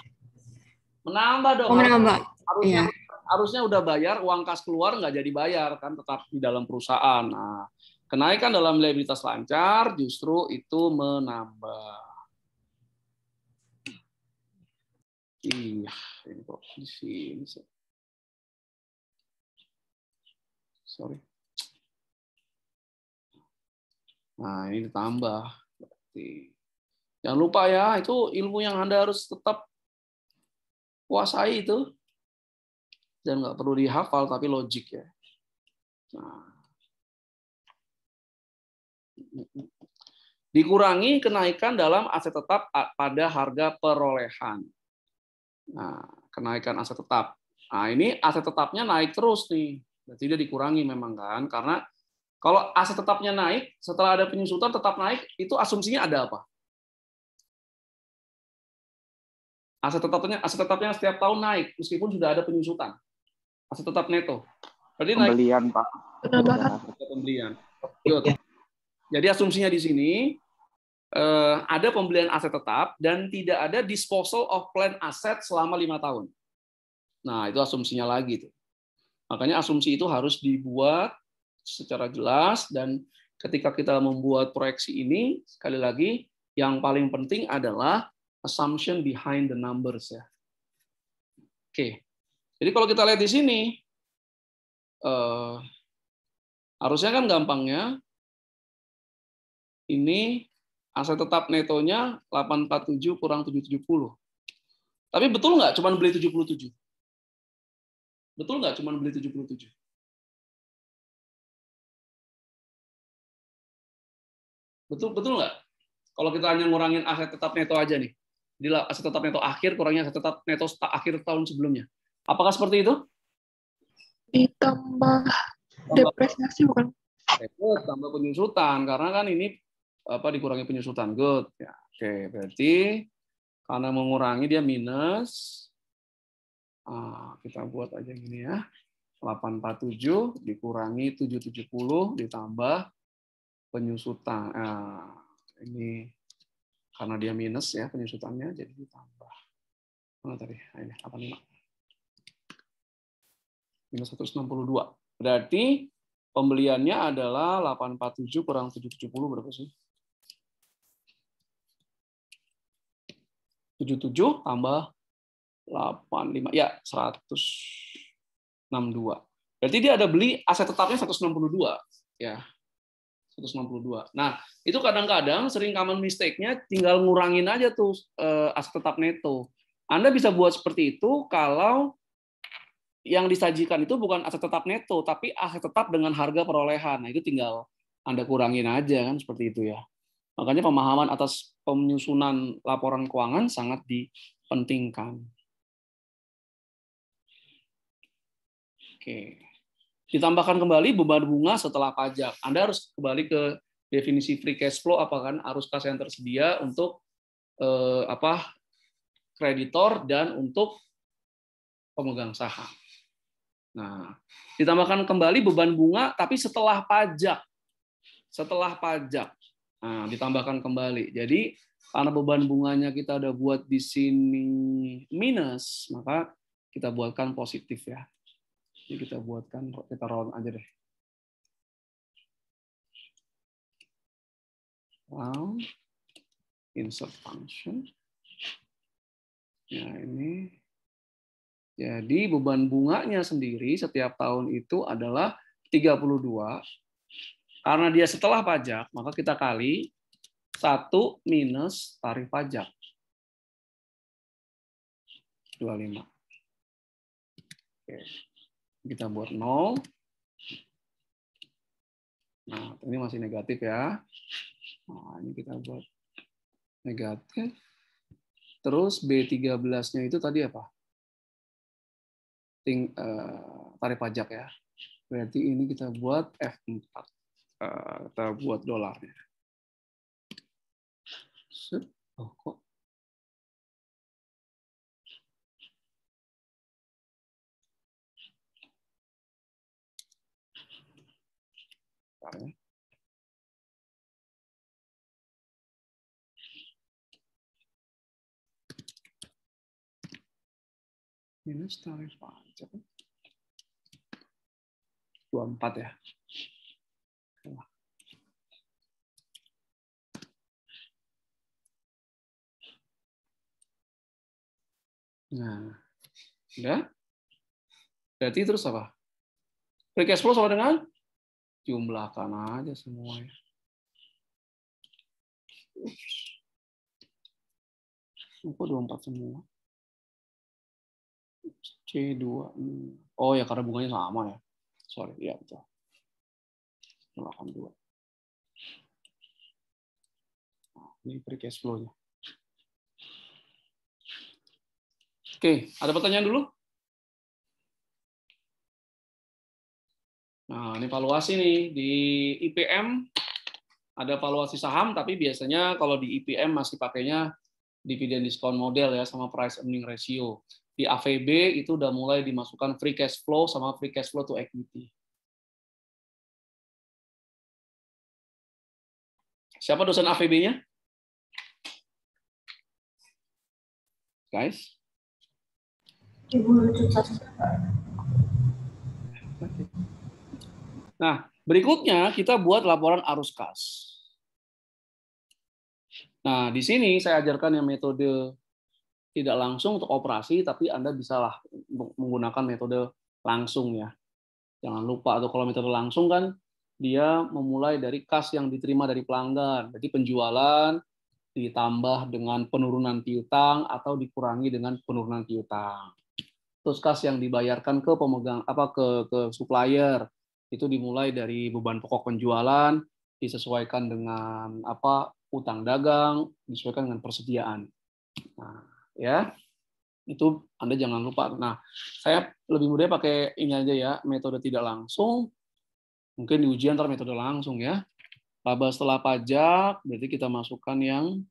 Menambah dong. Oh, menambah. Harusnya, iya. harusnya udah bayar, uang kas keluar nggak jadi bayar, kan tetap di dalam perusahaan. Nah, kenaikan dalam liabilitas lancar justru itu menambah. Iya, ini kok di sini. Sorry. Nah, ini ditambah. Berarti Jangan lupa ya, itu ilmu yang Anda harus tetap kuasai itu. Dan nggak perlu dihafal, tapi logik ya. Nah. Dikurangi kenaikan dalam aset tetap pada harga perolehan. Nah, kenaikan aset tetap. Nah, ini aset tetapnya naik terus nih. Berarti dia dikurangi memang kan, karena kalau aset tetapnya naik, setelah ada penyusutan tetap naik, itu asumsinya ada apa? Aset tetapnya aset tetapnya setiap tahun naik meskipun sudah ada penyusutan. Aset tetap neto. Berarti pembelian, Pak. Iya. Pembelian. Iya. Jadi asumsinya di sini eh, ada pembelian aset tetap dan tidak ada disposal of plan aset selama lima tahun. Nah, itu asumsinya lagi tuh. Makanya asumsi itu harus dibuat secara jelas dan ketika kita membuat proyeksi ini sekali lagi yang paling penting adalah assumption behind the numbers ya. Oke. Jadi kalau kita lihat di sini eh, harusnya kan gampangnya ini aset tetap netonya 847 kurang 770. Tapi betul nggak Cuma beli 77? Betul nggak Cuma beli 77? Betul betul nggak? Kalau kita hanya ngurangin aset tetap neto aja nih di aset tetap neto akhir kurangnya aset tetap neto akhir tahun sebelumnya. Apakah seperti itu? Ditambah depresiasi bukan? Good, eh, tambah penyusutan karena kan ini apa dikurangi penyusutan. Good. Ya, oke, okay. berarti karena mengurangi dia minus ah, kita buat aja gini ya. 847 dikurangi 770 ditambah penyusutan. Nah, ini karena dia minus ya penyusutannya, jadi ditambah. Mana tadi? Ah, ini, apa nih, Minus 162. Berarti pembeliannya adalah 847 kurang 770 berapa sih? 77 tambah 85 ya 162. Berarti dia ada beli aset tetapnya 162 ya. 162. Nah, itu kadang-kadang sering common mistake-nya tinggal ngurangin aja tuh eh, aset tetap neto. Anda bisa buat seperti itu kalau yang disajikan itu bukan aset tetap neto, tapi aset tetap dengan harga perolehan. Nah, itu tinggal Anda kurangin aja kan seperti itu ya. Makanya pemahaman atas penyusunan laporan keuangan sangat dipentingkan. Oke. Okay. Ditambahkan kembali beban bunga setelah pajak. Anda harus kembali ke definisi free cash flow apa kan arus kas yang tersedia untuk eh, apa kreditor dan untuk pemegang saham. Nah, ditambahkan kembali beban bunga tapi setelah pajak. Setelah pajak. Nah, ditambahkan kembali. Jadi karena beban bunganya kita ada buat di sini minus, maka kita buatkan positif ya. Ini kita buatkan, kita roll aja deh. Round insert function. Ya, ini. Jadi beban bunganya sendiri setiap tahun itu adalah 32. Karena dia setelah pajak, maka kita kali satu minus tarif pajak. 25. Oke. Okay. Kita buat 0. Nah, ini masih negatif ya. Nah, ini kita buat negatif. Terus B13-nya itu tadi apa? Ting, uh, eh, tarik pajak ya. Berarti ini kita buat F4. Uh, eh, kita buat dolarnya. Oh, kok sekarang. Minus tarif pajak. 24 ya. Nah, udah. Berarti terus apa? Free cash flow sama dengan jumlahkan aja semuanya. Kok 24 semua? Ya. C2. Oh ya karena bunganya sama ya. Sorry, ya betul. Jumlahkan Nah, ini free cash flow-nya. Oke, ada pertanyaan dulu? Nah, ini valuasi nih di IPM ada valuasi saham tapi biasanya kalau di IPM masih pakainya dividend discount model ya sama price earning ratio. Di AVB itu udah mulai dimasukkan free cash flow sama free cash flow to equity. Siapa dosen AVB-nya? Guys? Ibu Nah, berikutnya kita buat laporan arus kas. Nah, di sini saya ajarkan yang metode tidak langsung untuk operasi, tapi Anda bisalah menggunakan metode langsung ya. Jangan lupa, atau kalau metode langsung kan dia memulai dari kas yang diterima dari pelanggan. Jadi penjualan ditambah dengan penurunan piutang atau dikurangi dengan penurunan piutang. Terus kas yang dibayarkan ke pemegang apa ke ke supplier itu dimulai dari beban pokok penjualan disesuaikan dengan apa utang dagang disesuaikan dengan persediaan nah ya itu anda jangan lupa nah saya lebih mudah pakai ini aja ya metode tidak langsung mungkin di ujian termetode metode langsung ya laba setelah pajak berarti kita masukkan yang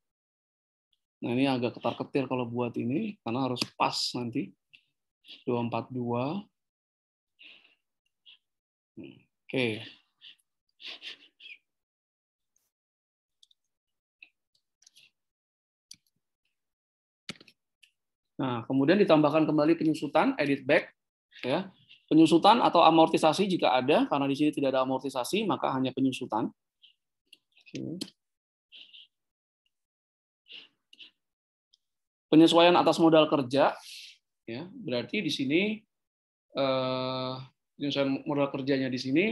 nah ini agak ketar ketir kalau buat ini karena harus pas nanti 242 Oke. Okay. Nah, kemudian ditambahkan kembali penyusutan, edit back, ya. Penyusutan atau amortisasi jika ada, karena di sini tidak ada amortisasi, maka hanya penyusutan. Oke. Penyesuaian atas modal kerja, ya. Berarti di sini eh, penyesuaian modal kerjanya di sini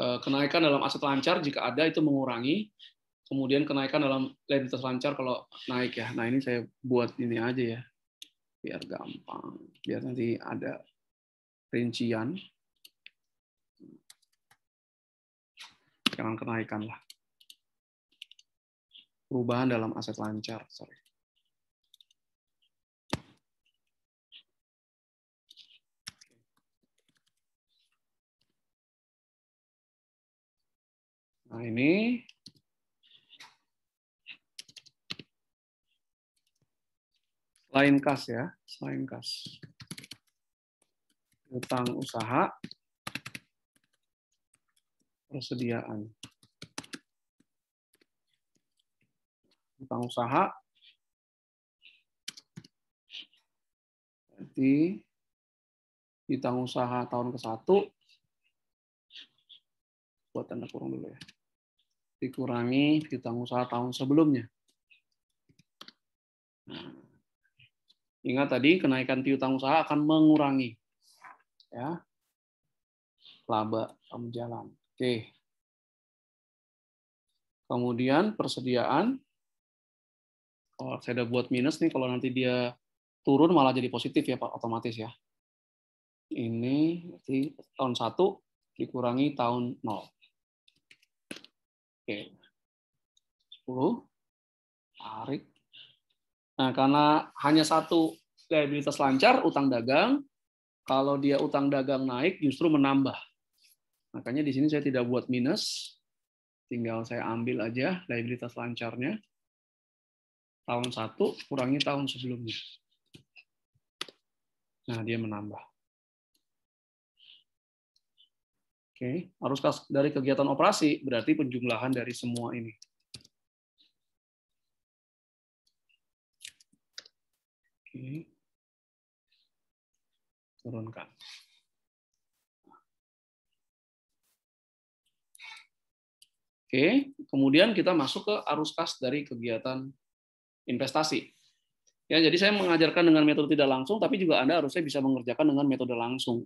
eh, kenaikan dalam aset lancar jika ada itu mengurangi kemudian kenaikan dalam liabilitas lancar kalau naik ya nah ini saya buat ini aja ya biar gampang biar nanti ada rincian jangan kenaikan lah perubahan dalam aset lancar sorry Nah, ini selain kas ya, selain kas. Utang usaha persediaan. Utang usaha di utang usaha tahun ke-1 buat tanda kurung dulu ya dikurangi ditanggung usaha tahun sebelumnya. Nah, ingat tadi kenaikan piutang usaha akan mengurangi ya laba kamu jalan. Oke. Kemudian persediaan kalau saya udah buat minus nih kalau nanti dia turun malah jadi positif ya Pak otomatis ya. Ini tahun 1 dikurangi tahun 0. Oke. 10. Tarik. Nah, karena hanya satu liabilitas lancar, utang dagang, kalau dia utang dagang naik justru menambah. Makanya di sini saya tidak buat minus, tinggal saya ambil aja liabilitas lancarnya tahun satu kurangi tahun sebelumnya. Nah, dia menambah. Oke, okay. arus kas dari kegiatan operasi berarti penjumlahan dari semua ini. Oke. Okay. Turunkan. Oke, okay. kemudian kita masuk ke arus kas dari kegiatan investasi. Ya, jadi saya mengajarkan dengan metode tidak langsung, tapi juga Anda harusnya bisa mengerjakan dengan metode langsung.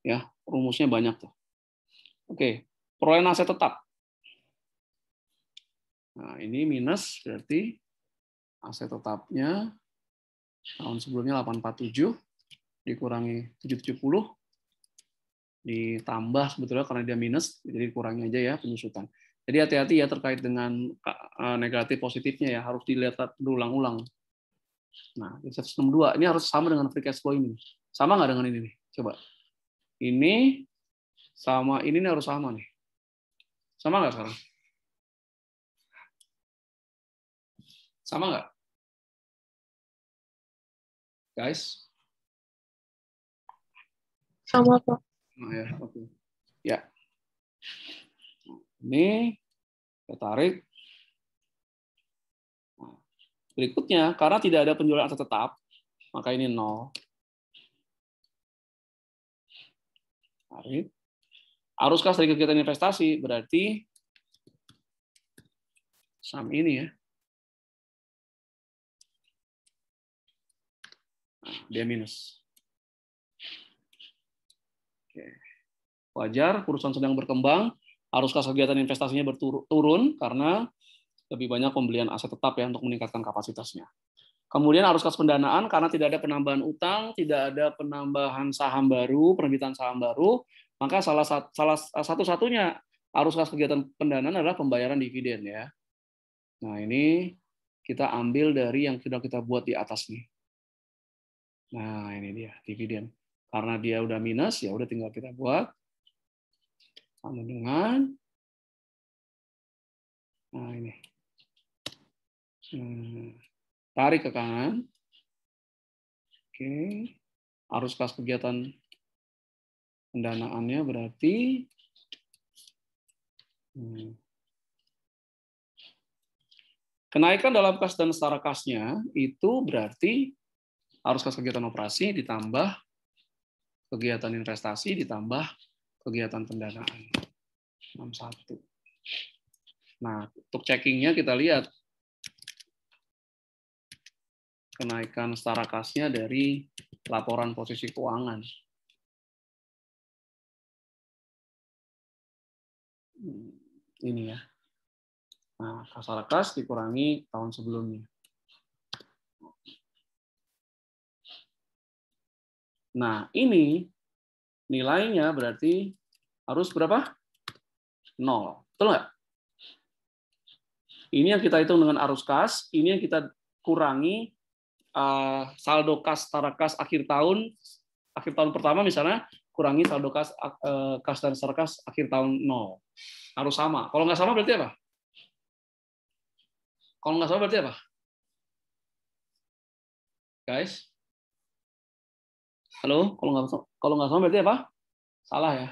Ya, rumusnya banyak tuh. Oke, perolehan aset tetap. Nah, ini minus berarti aset tetapnya tahun sebelumnya 847 dikurangi 770 ditambah sebetulnya karena dia minus jadi kurangnya aja ya penyusutan. Jadi hati-hati ya terkait dengan eh, negatif positifnya ya harus dilihat berulang-ulang. Nah, 162 ini harus sama dengan free cash flow ini. Sama nggak dengan ini nih? Coba. Ini sama ini nih harus sama nih. Sama nggak sekarang? Sama nggak? Guys? Sama, apa? Nah, ya, oke. Okay. Ya. Ini kita tarik. Nah, berikutnya, karena tidak ada penjualan aset tetap, maka ini nol. Tarik. Arus kas dari kegiatan investasi? Berarti saham ini ya. Nah, dia minus. Oke. Wajar, perusahaan sedang berkembang. arus kas kegiatan investasinya berturun karena lebih banyak pembelian aset tetap ya untuk meningkatkan kapasitasnya. Kemudian arus kas pendanaan karena tidak ada penambahan utang, tidak ada penambahan saham baru, penerbitan saham baru, maka salah satu salah satu-satunya arus kas kegiatan pendanaan adalah pembayaran dividen ya. Nah, ini kita ambil dari yang sudah kita buat di atas nih. Nah, ini dia dividen. Karena dia udah minus, ya udah tinggal kita buat sama dengan nah ini. Hmm, tarik ke kanan. Oke. Arus kas kegiatan pendanaannya berarti hmm, kenaikan dalam kas dan setara kasnya itu berarti arus kas kegiatan operasi ditambah kegiatan investasi ditambah kegiatan pendanaan 61. Nah, untuk checkingnya kita lihat kenaikan setara kasnya dari laporan posisi keuangan. ini ya. Nah, kasar kas dikurangi tahun sebelumnya. Nah, ini nilainya berarti harus berapa? 0. Betul nggak? Ini yang kita hitung dengan arus kas, ini yang kita kurangi eh, saldo kas setara kas akhir tahun, akhir tahun pertama misalnya, kurangi saldo kas, eh, kas dan sarkas akhir tahun nol. Harus sama. Kalau nggak sama berarti apa? Kalau nggak sama berarti apa? Guys? Halo? Kalau nggak kalau nggak sama berarti apa? Salah ya.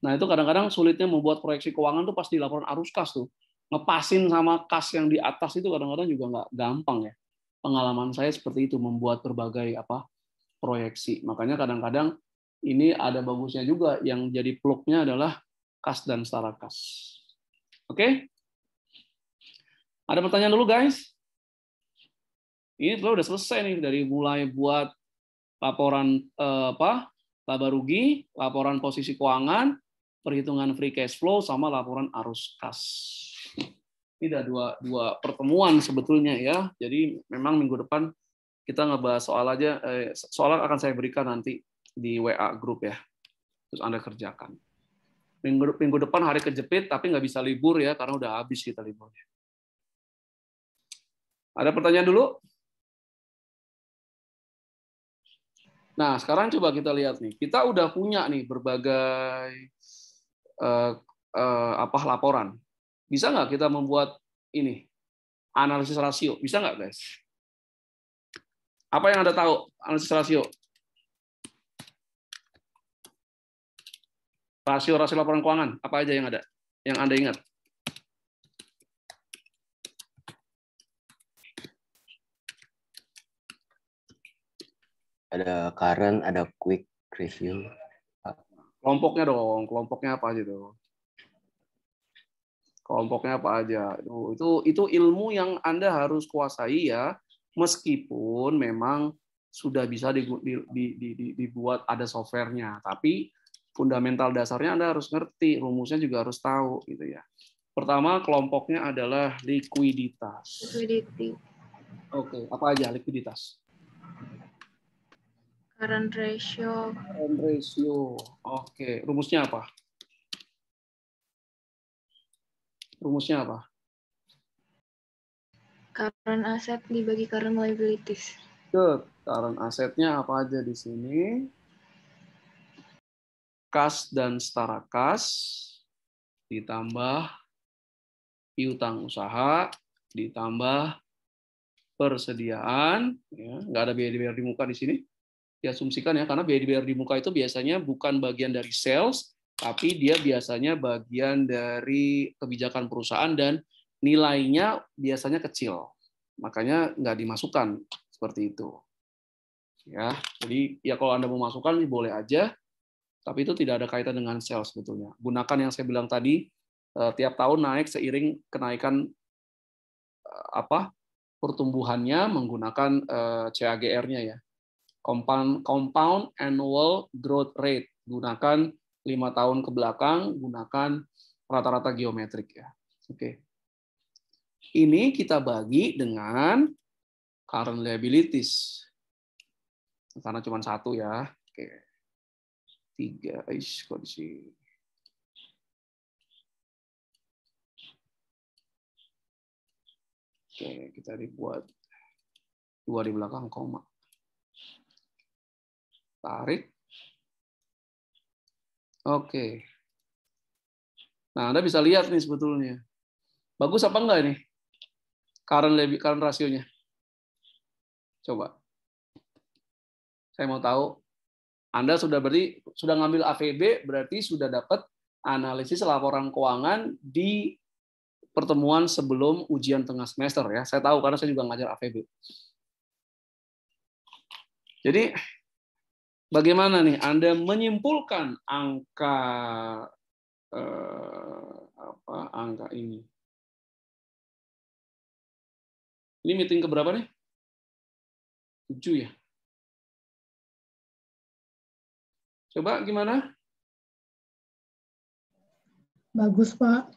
Nah itu kadang-kadang sulitnya membuat proyeksi keuangan tuh pas di laporan arus kas tuh. Ngepasin sama kas yang di atas itu kadang-kadang juga nggak gampang ya. Pengalaman saya seperti itu membuat berbagai apa proyeksi. Makanya kadang-kadang ini ada bagusnya juga yang jadi plugnya adalah kas dan setara kas. Oke? Okay? Ada pertanyaan dulu guys? Ini sebenarnya udah selesai nih dari mulai buat laporan eh, apa? laba rugi, laporan posisi keuangan, perhitungan free cash flow sama laporan arus kas. Ini ada dua dua pertemuan sebetulnya ya. Jadi memang minggu depan kita ngebahas soal aja eh, soal akan saya berikan nanti di WA grup ya. Terus Anda kerjakan. Minggu, minggu depan hari kejepit, tapi nggak bisa libur ya, karena udah habis kita liburnya. Ada pertanyaan dulu? Nah, sekarang coba kita lihat nih. Kita udah punya nih berbagai uh, uh, apa laporan. Bisa nggak kita membuat ini analisis rasio? Bisa nggak, guys? Apa yang Anda tahu analisis rasio? rasio-rasio laporan keuangan apa aja yang ada yang Anda ingat? Ada current, ada quick review. Kelompoknya dong, kelompoknya apa aja tuh? Kelompoknya apa aja? itu, itu ilmu yang Anda harus kuasai ya, meskipun memang sudah bisa dibuat ada softwarenya, tapi fundamental dasarnya Anda harus ngerti, rumusnya juga harus tahu gitu ya. Pertama kelompoknya adalah likuiditas. Liquidity. Oke, apa aja likuiditas? Current ratio. Current ratio. Oke, rumusnya apa? Rumusnya apa? Current asset dibagi current liabilities. Good. Current asetnya apa aja di sini? kas dan setara kas ditambah piutang usaha ditambah persediaan ya nggak ada biaya dibayar di muka di sini diasumsikan ya karena biaya dibayar di muka itu biasanya bukan bagian dari sales tapi dia biasanya bagian dari kebijakan perusahaan dan nilainya biasanya kecil makanya nggak dimasukkan seperti itu ya jadi ya kalau anda mau masukkan boleh aja tapi itu tidak ada kaitan dengan sales sebetulnya. Gunakan yang saya bilang tadi, eh, tiap tahun naik seiring kenaikan eh, apa pertumbuhannya menggunakan eh, CAGR-nya ya. Compound, compound annual growth rate gunakan lima tahun ke belakang gunakan rata-rata geometrik ya. Oke. Ini kita bagi dengan current liabilities. Karena cuma satu ya. Oke tiga ais kondisi Oke, kita dibuat dua di belakang koma. Tarik. Oke. Nah, Anda bisa lihat nih sebetulnya. Bagus apa enggak ini? Current lebih current rasionya. Coba. Saya mau tahu anda sudah berarti sudah ngambil AVB berarti sudah dapat analisis laporan keuangan di pertemuan sebelum ujian tengah semester ya. Saya tahu karena saya juga ngajar AVB. Jadi bagaimana nih Anda menyimpulkan angka eh, apa angka ini? Ini meeting ke berapa nih? 7 ya. Coba gimana? Bagus, Pak.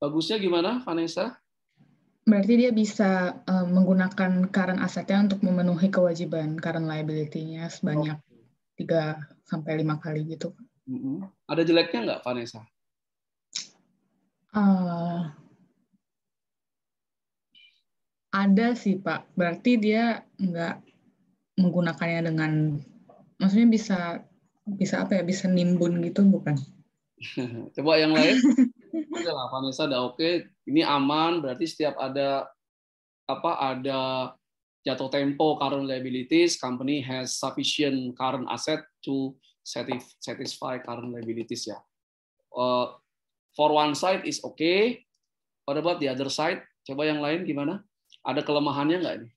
Bagusnya gimana, Vanessa? Berarti dia bisa um, menggunakan current asetnya untuk memenuhi kewajiban current liability-nya sebanyak oh. tiga oh. sampai lima kali gitu. Mm -hmm. Ada jeleknya nggak, Vanessa? Uh, ada sih, Pak. Berarti dia nggak menggunakannya dengan, maksudnya bisa bisa apa ya bisa nimbun gitu bukan coba yang lain udah lah Vanessa udah oke okay. ini aman berarti setiap ada apa ada jatuh tempo current liabilities company has sufficient current asset to satisfy current liabilities ya uh, for one side is okay what buat the other side coba yang lain gimana ada kelemahannya nggak ini?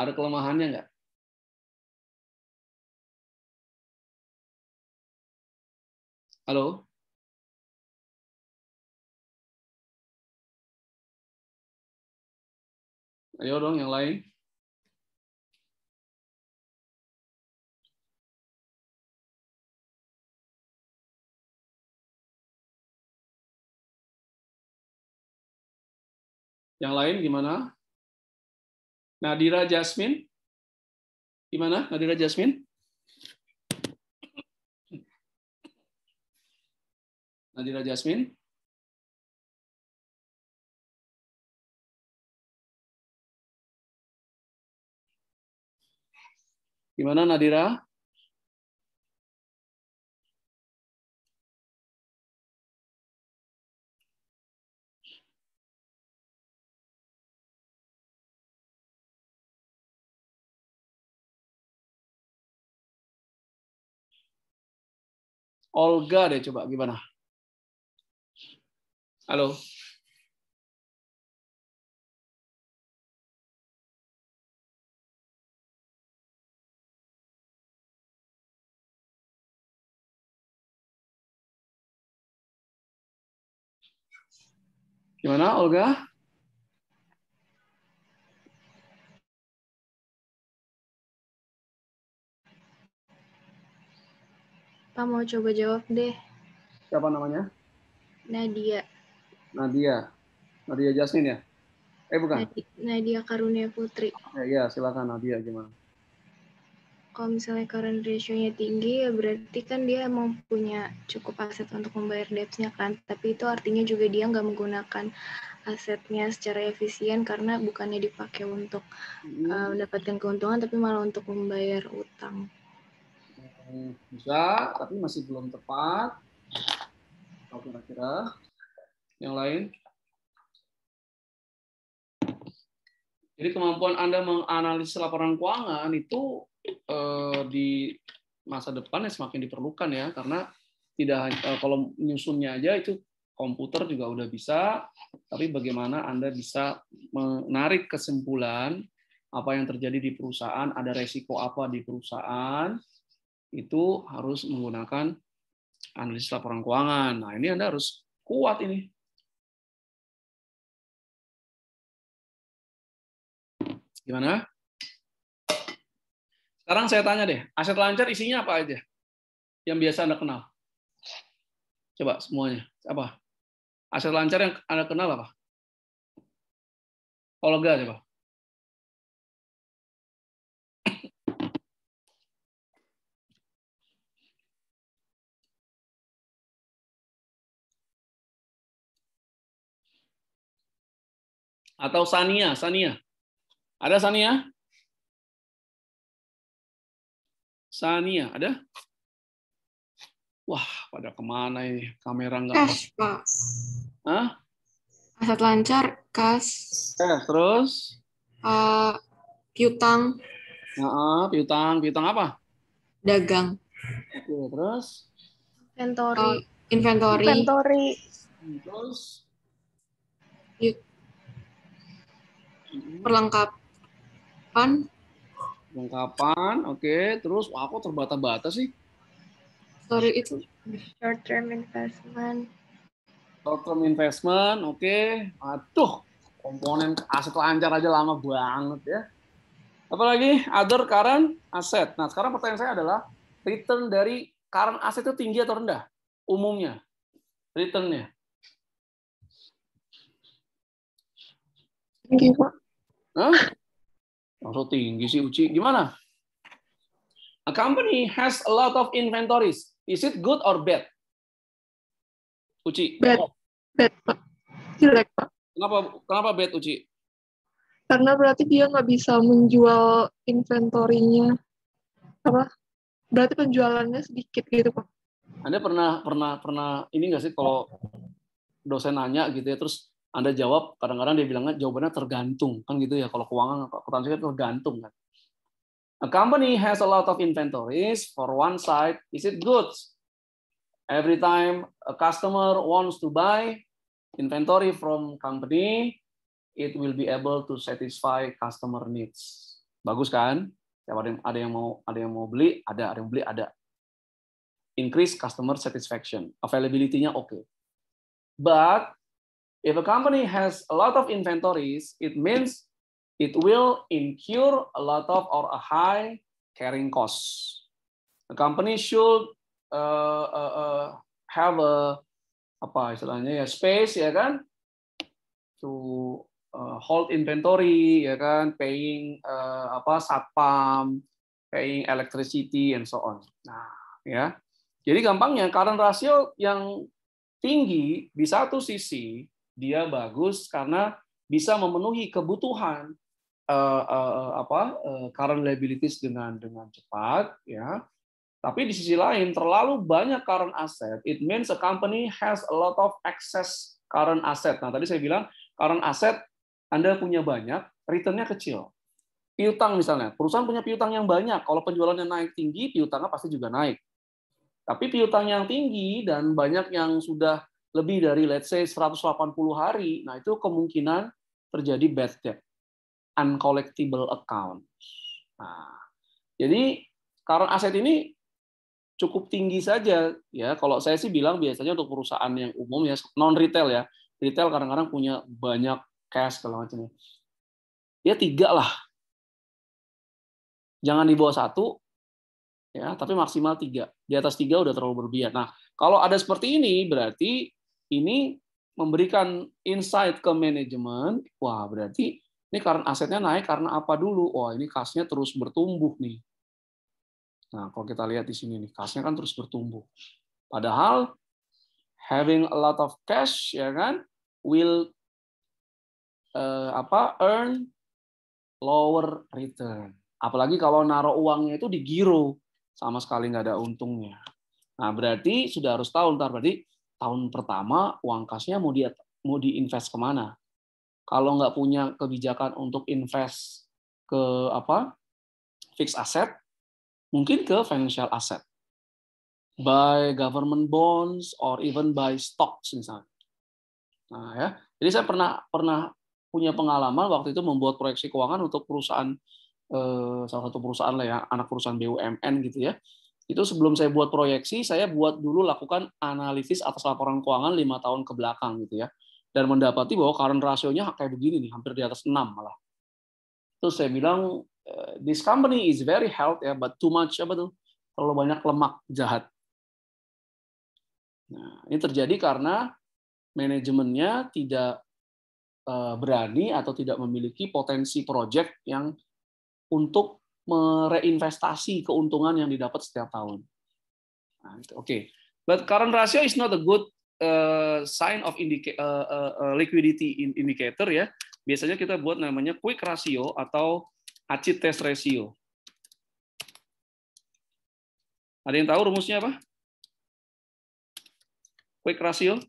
Ada kelemahannya nggak? Halo? Ayo dong yang lain. Yang lain gimana? Nadira Jasmine. Gimana Nadira Jasmine? Nadira Jasmine. Gimana Nadira? Olga deh coba gimana? Halo. Gimana Olga? Kakak mau coba jawab deh. Siapa namanya? Nadia. Nadia. Nadia Jasmine ya? Eh bukan. Nadia, Karunia Putri. Ya, ya silakan Nadia gimana? Kalau misalnya current ratio-nya tinggi ya berarti kan dia emang punya cukup aset untuk membayar debt nya kan. Tapi itu artinya juga dia nggak menggunakan asetnya secara efisien karena bukannya dipakai untuk hmm. uh, mendapatkan keuntungan tapi malah untuk membayar utang. Bisa, tapi masih belum tepat. kira-kira yang lain. Jadi kemampuan Anda menganalisis laporan keuangan itu eh, di masa depan ya semakin diperlukan ya karena tidak eh, kalau menyusunnya aja itu komputer juga udah bisa, tapi bagaimana Anda bisa menarik kesimpulan apa yang terjadi di perusahaan, ada resiko apa di perusahaan, itu harus menggunakan analisis laporan keuangan. Nah, ini Anda harus kuat ini. Gimana? Sekarang saya tanya deh, aset lancar isinya apa aja? Yang biasa Anda kenal? Coba semuanya. Apa? Aset lancar yang Anda kenal apa? Olga coba. atau Sania, Sania. Ada Sania? Sania, ada? Wah, pada kemana ini? Kamera nggak Cash, Pak. Hah? Aset lancar, kas. Eh, terus? Uh, piutang. Nah, piutang. Piutang apa? Dagang. Oke, terus? Inventory. Uh, inventory. Inventory. Terus? Mm-hmm. perlengkapan perlengkapan oke okay. terus wah aku terbata-bata sih sorry itu short term investment short term investment oke okay. aduh komponen aset lancar aja lama banget ya apalagi other current asset nah sekarang pertanyaan saya adalah return dari current asset itu tinggi atau rendah umumnya returnnya tinggi Huh? Langsung tinggi sih Uci. Gimana? A company has a lot of inventories. Is it good or bad? Uci. Bad. Bad, Pak. Jelek, Pak. Kenapa, kenapa bad, Uci? Karena berarti dia nggak bisa menjual inventorinya. Apa? Berarti penjualannya sedikit gitu, Pak. Anda pernah pernah pernah ini nggak sih kalau dosen nanya gitu ya terus anda jawab, kadang-kadang dia bilangnya jawabannya tergantung, kan gitu ya. Kalau keuangan, akuntansi kan tergantung kan. A company has a lot of inventories. For one side, is it good? Every time a customer wants to buy inventory from company, it will be able to satisfy customer needs. Bagus kan? Ada yang, ada yang mau ada yang mau beli, ada ada yang beli, ada. Increase customer satisfaction. Availability-nya oke. Okay. But If a company has a lot of inventories, it means it will incur a lot of or a high carrying costs. A company should uh, uh, uh, have a apa istilahnya ya space ya kan to uh, hold inventory ya kan paying uh, apa satpam paying electricity and so on nah ya jadi gampangnya current rasio yang tinggi di satu sisi dia bagus karena bisa memenuhi kebutuhan uh, uh, apa uh, current liabilities dengan dengan cepat ya tapi di sisi lain terlalu banyak current asset it means a company has a lot of excess current asset nah tadi saya bilang current asset anda punya banyak returnnya kecil piutang misalnya perusahaan punya piutang yang banyak kalau penjualannya naik tinggi piutangnya pasti juga naik tapi piutang yang tinggi dan banyak yang sudah lebih dari let's say 180 hari, nah itu kemungkinan terjadi bad debt, uncollectible account. Nah, jadi current aset ini cukup tinggi saja ya. Kalau saya sih bilang biasanya untuk perusahaan yang umum ya non retail ya. Retail kadang-kadang punya banyak cash kalau macamnya. Ya tiga lah. Jangan di bawah satu, ya tapi maksimal tiga di atas tiga udah terlalu berlebihan nah kalau ada seperti ini berarti ini memberikan insight ke manajemen, wah berarti ini karena asetnya naik karena apa dulu? Wah ini kasnya terus bertumbuh nih. Nah kalau kita lihat di sini nih, kasnya kan terus bertumbuh. Padahal having a lot of cash ya kan will uh, apa earn lower return. Apalagi kalau naruh uangnya itu di giro, sama sekali nggak ada untungnya. Nah berarti sudah harus tahu ntar berarti tahun pertama uang kasnya mau di mau diinvest kemana? Kalau nggak punya kebijakan untuk invest ke apa fixed asset, mungkin ke financial asset, by government bonds or even by stocks misalnya. Nah ya, jadi saya pernah pernah punya pengalaman waktu itu membuat proyeksi keuangan untuk perusahaan eh, salah satu perusahaan lah ya, anak perusahaan BUMN gitu ya itu sebelum saya buat proyeksi saya buat dulu lakukan analisis atas laporan keuangan lima tahun ke belakang gitu ya dan mendapati bahwa current rasionya kayak begini nih hampir di atas 6 malah terus saya bilang eh, this company is very healthy, ya but too much apa tuh terlalu banyak lemak jahat nah ini terjadi karena manajemennya tidak eh, berani atau tidak memiliki potensi proyek yang untuk mereinvestasi keuntungan yang didapat setiap tahun. Nah, gitu. Oke, okay. but current ratio is not a good uh, sign of indica uh, uh, uh liquidity indicator ya. Biasanya kita buat namanya quick ratio atau acid test ratio. Ada yang tahu rumusnya apa? Quick ratio?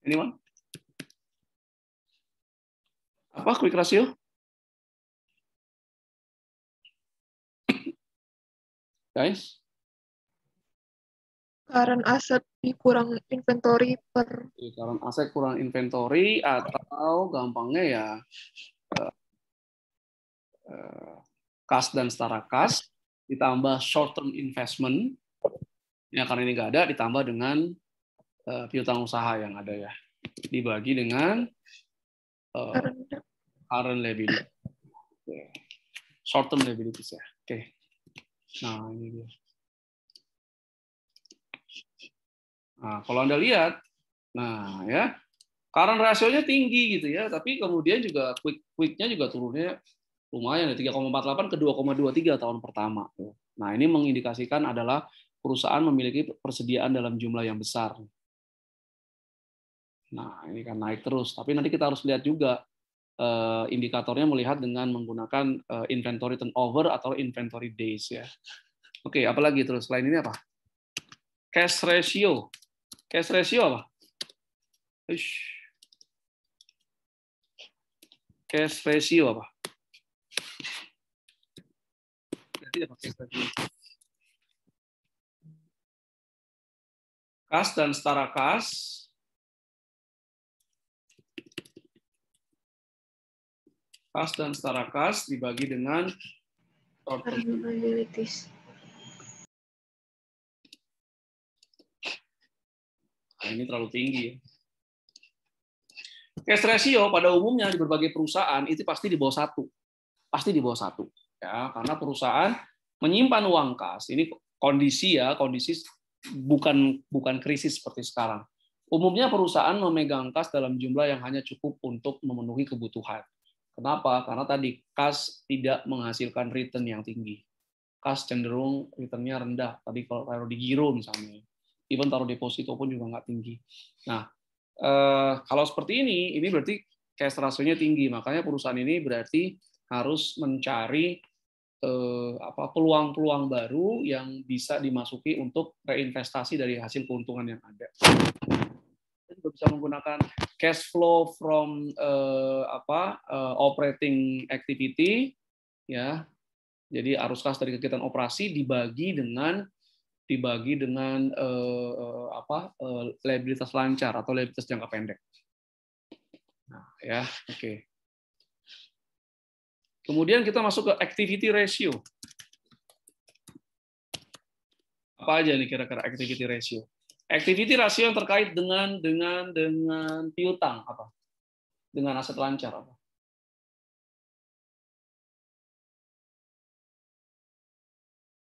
Anyone? Apa quick ratio? guys? Current asset kurang inventory per. Current asset kurang inventory atau gampangnya ya uh, uh, kas dan setara kas ditambah short term investment ya karena ini nggak ada ditambah dengan uh, piutang usaha yang ada ya dibagi dengan uh, current liability short term liabilities ya oke okay. Nah, ini dia. Nah, kalau Anda lihat, nah ya, current rasionya tinggi gitu ya, tapi kemudian juga quick quicknya juga turunnya lumayan ya, dari 3,48 ke 2,23 tahun pertama. Ya. Nah, ini mengindikasikan adalah perusahaan memiliki persediaan dalam jumlah yang besar. Nah, ini kan naik terus, tapi nanti kita harus lihat juga Eh, indikatornya melihat dengan menggunakan eh, inventory turnover atau inventory days ya. Oke, apalagi terus selain ini apa? Cash ratio. Cash ratio apa? Ish. Cash ratio apa? Kas dan setara kas kas dan setara kas dibagi dengan short Nah, ini terlalu tinggi ya. Cash ratio pada umumnya di berbagai perusahaan itu pasti di bawah satu, pasti di bawah satu, ya karena perusahaan menyimpan uang kas. Ini kondisi ya, kondisi bukan bukan krisis seperti sekarang. Umumnya perusahaan memegang kas dalam jumlah yang hanya cukup untuk memenuhi kebutuhan. Kenapa? Karena tadi kas tidak menghasilkan return yang tinggi. Kas cenderung returnnya rendah. Tadi kalau taruh di giro misalnya, even taruh deposito pun juga nggak tinggi. Nah, eh, kalau seperti ini, ini berarti cash rasionya tinggi. Makanya perusahaan ini berarti harus mencari eh, apa peluang-peluang baru yang bisa dimasuki untuk reinvestasi dari hasil keuntungan yang ada kita juga bisa menggunakan cash flow from uh, apa uh, operating activity ya jadi arus kas dari kegiatan operasi dibagi dengan dibagi dengan uh, apa uh, liabilitas lancar atau liabilitas jangka pendek nah ya oke okay. kemudian kita masuk ke activity ratio apa aja nih kira-kira activity ratio Activity rasio yang terkait dengan dengan dengan piutang apa? Dengan aset lancar apa?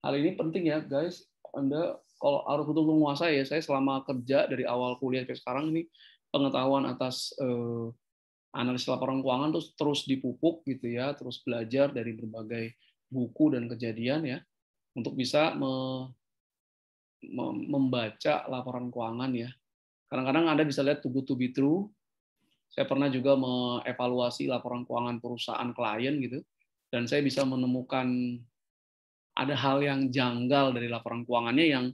Hal ini penting ya guys. Anda kalau harus betul menguasai ya. Saya selama kerja dari awal kuliah sampai sekarang ini pengetahuan atas eh, analisis laporan keuangan terus terus dipupuk gitu ya, terus belajar dari berbagai buku dan kejadian ya untuk bisa membaca laporan keuangan ya. Kadang-kadang Anda bisa lihat tubuh good to be true. Saya pernah juga mengevaluasi laporan keuangan perusahaan klien gitu dan saya bisa menemukan ada hal yang janggal dari laporan keuangannya yang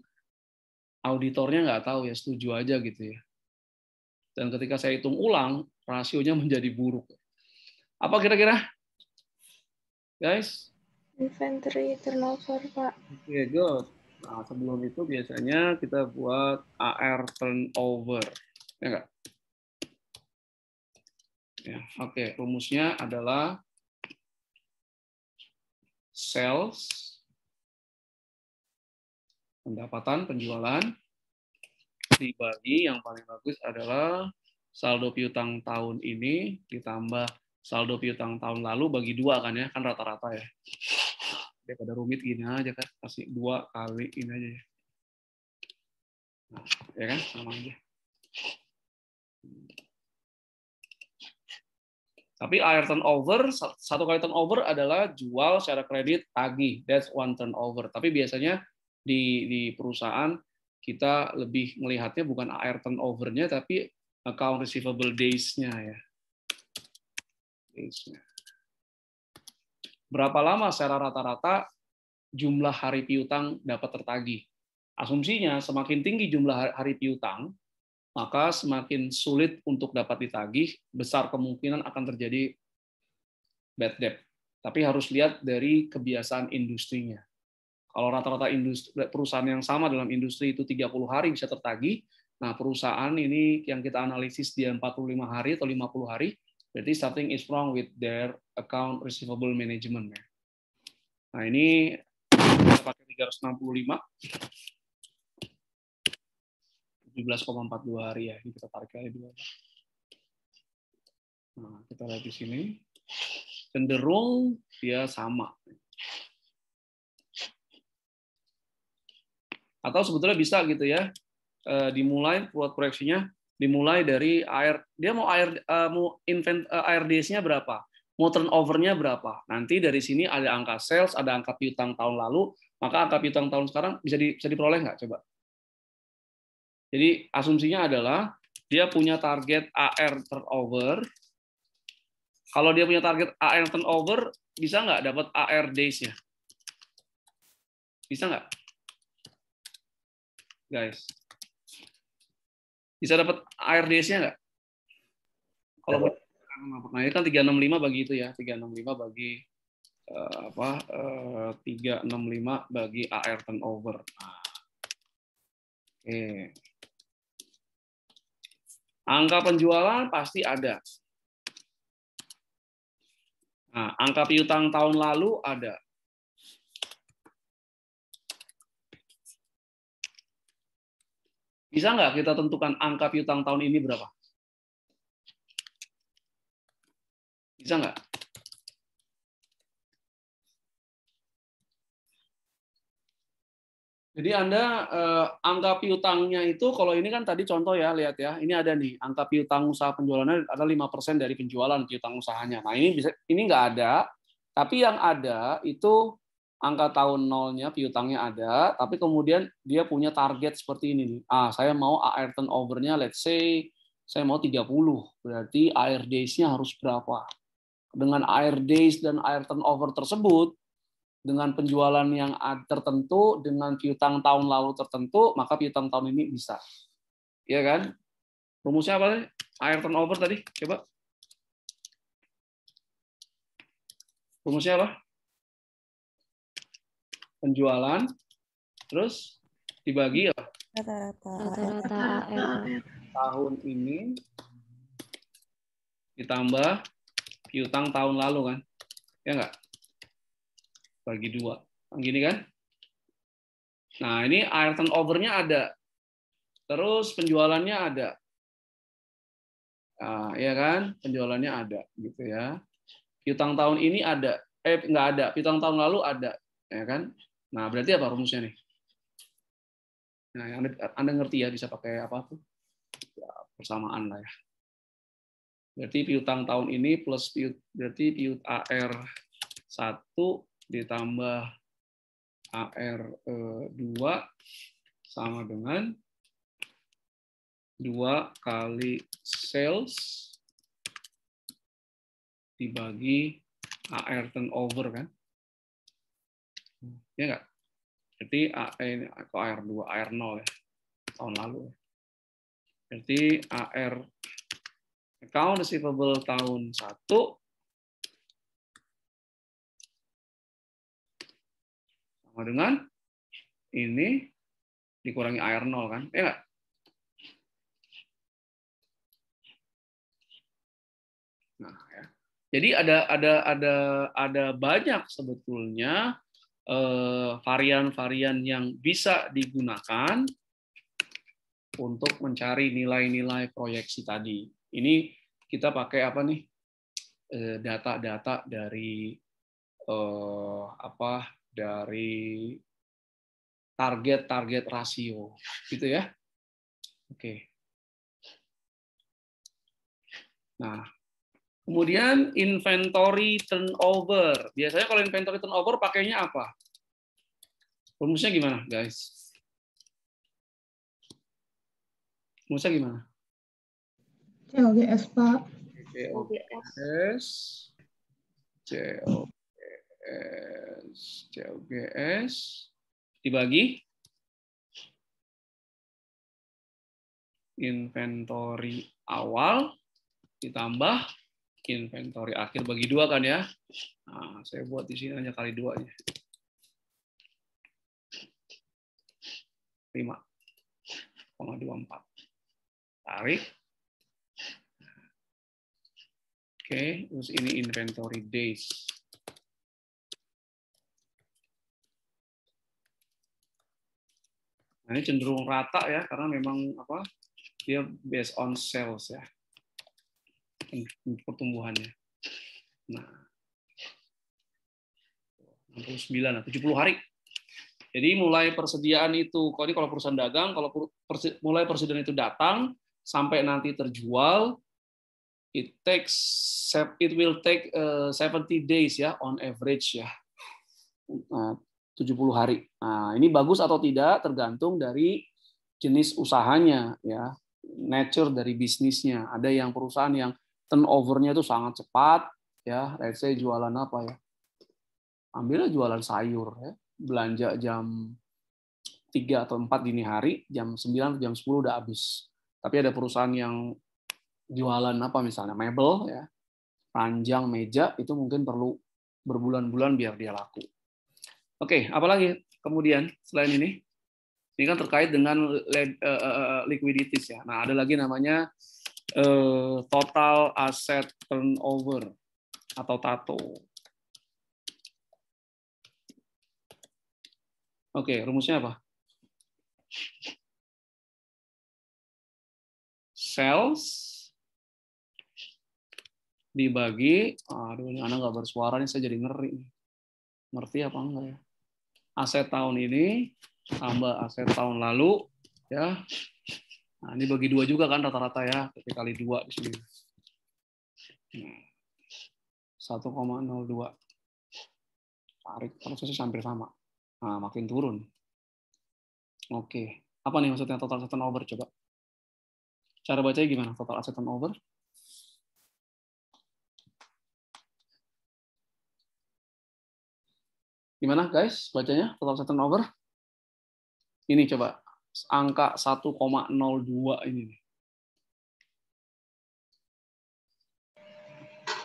auditornya nggak tahu ya setuju aja gitu ya. Dan ketika saya hitung ulang, rasionya menjadi buruk. Apa kira-kira? Guys? Inventory turnover, Pak. Oke, okay, good. Nah, sebelum itu biasanya kita buat AR turnover. Ya enggak? Ya, oke, okay. rumusnya adalah sales pendapatan penjualan dibagi yang paling bagus adalah saldo piutang tahun ini ditambah saldo piutang tahun lalu bagi dua kan ya kan rata-rata ya daripada rumit gini aja kan pasti dua kali ini aja ya nah, ya kan sama aja tapi air turnover satu kali turnover adalah jual secara kredit tagih that's one turnover tapi biasanya di di perusahaan kita lebih melihatnya bukan air turnovernya overnya, tapi account receivable days-nya ya. Days-nya berapa lama secara rata-rata jumlah hari piutang dapat tertagih. Asumsinya semakin tinggi jumlah hari piutang, maka semakin sulit untuk dapat ditagih, besar kemungkinan akan terjadi bad debt. Tapi harus lihat dari kebiasaan industrinya. Kalau rata-rata perusahaan yang sama dalam industri itu 30 hari bisa tertagih, nah perusahaan ini yang kita analisis dia 45 hari atau 50 hari, berarti something is wrong with their account receivable management ya. Nah, ini kita pakai 365 17,42 hari ya. Ini kita tarik aja dua. Nah, kita lihat di sini cenderung dia sama. Atau sebetulnya bisa gitu ya. Eh, dimulai buat proyeksinya dimulai dari air dia mau air uh, mau invent uh, air nya berapa mau turnovernya berapa nanti dari sini ada angka sales ada angka piutang tahun lalu maka angka piutang tahun sekarang bisa di, bisa diperoleh nggak coba jadi asumsinya adalah dia punya target AR turnover kalau dia punya target AR turnover bisa nggak dapat AR days-nya bisa nggak guys bisa dapat ARDS-nya nggak? Kalau nah, ini kan 365 bagi itu ya, 365 bagi uh, apa? Uh, eh, 365 bagi AR turnover. Nah. Okay. Angka penjualan pasti ada. Nah, angka piutang tahun lalu ada. Bisa nggak kita tentukan angka piutang tahun ini berapa? Bisa nggak? Jadi Anda eh, angka piutangnya itu kalau ini kan tadi contoh ya lihat ya. Ini ada nih angka piutang usaha penjualannya ada 5% dari penjualan piutang usahanya. Nah, ini bisa ini nggak ada, tapi yang ada itu angka tahun nolnya piutangnya ada, tapi kemudian dia punya target seperti ini nih. Ah, saya mau AR turnover-nya let's say saya mau 30. Berarti AR days-nya harus berapa? Dengan AR days dan AR turnover tersebut dengan penjualan yang tertentu, dengan piutang tahun lalu tertentu, maka piutang tahun ini bisa. Iya kan? Rumusnya apa tadi? AR turnover tadi, coba. Rumusnya apa? penjualan terus dibagi ya rata-rata tahun ini ditambah piutang tahun lalu kan ya enggak bagi dua gini kan nah ini air turnovernya ada terus penjualannya ada nah, ya kan penjualannya ada gitu ya piutang tahun ini ada eh enggak ada piutang tahun lalu ada ya kan Nah, berarti apa rumusnya nih? Nah, yang Anda ngerti ya bisa pakai apa tuh? Ya, persamaan lah ya. Berarti piutang tahun ini plus piut berarti piut AR 1 ditambah AR 2 eh, sama dengan 2 kali sales dibagi AR turnover kan ya nggak berarti atau AR 2 AR 0 ya tahun lalu ya. berarti AR account receivable tahun 1 sama dengan ini dikurangi AR 0 kan ya enggak Nah, ya. Jadi ada ada ada ada banyak sebetulnya Eh, varian-varian yang bisa digunakan untuk mencari nilai-nilai proyeksi tadi. Ini kita pakai apa nih? Eh, data-data dari eh, apa? dari target-target rasio gitu ya. Oke. Nah, Kemudian inventory turnover. Biasanya kalau inventory turnover pakainya apa? Rumusnya gimana, guys? Rumusnya gimana? COGS, Pak. COGS. COGS. COGS. Dibagi. Inventory awal ditambah inventory akhir bagi dua kan ya. Nah, saya buat di sini hanya kali dua ya. Lima. empat, Tarik. Oke, okay, terus ini inventory days. Nah, ini cenderung rata ya karena memang apa? Dia based on sales ya pertumbuhannya. Nah, 69 70 nah, hari. Jadi mulai persediaan itu, kalau ini kalau perusahaan dagang, kalau mulai persediaan itu datang sampai nanti terjual, it takes it will take 70 eh, days ya on average ya. Nah, 70 hari. Nah, ini bagus atau tidak tergantung dari jenis usahanya ya, nature dari bisnisnya. Ada yang perusahaan yang turnovernya itu sangat cepat ya let's say jualan apa ya ambilnya jualan sayur ya belanja jam 3 atau 4 dini hari jam 9 jam 10 udah habis tapi ada perusahaan yang jualan apa misalnya mebel ya ranjang meja itu mungkin perlu berbulan-bulan biar dia laku oke apalagi kemudian selain ini ini kan terkait dengan eh, eh, eh, liquidity ya nah ada lagi namanya uh, total aset turnover atau tato. Oke, rumusnya apa? Sales dibagi, aduh ini anak nggak bersuara nih, saya jadi ngeri. Ngerti apa enggak ya? Aset tahun ini tambah aset tahun lalu, ya Nah, ini bagi dua juga kan rata-rata ya, tapi kali dua di sini. 1,02. Nah, Tarik, prosesnya hampir sama. Nah, makin turun. Oke. Apa nih maksudnya total asset over? Coba. Cara bacanya gimana? Total asset over? Gimana guys bacanya? Total asset over? Ini coba angka 1,02 ini.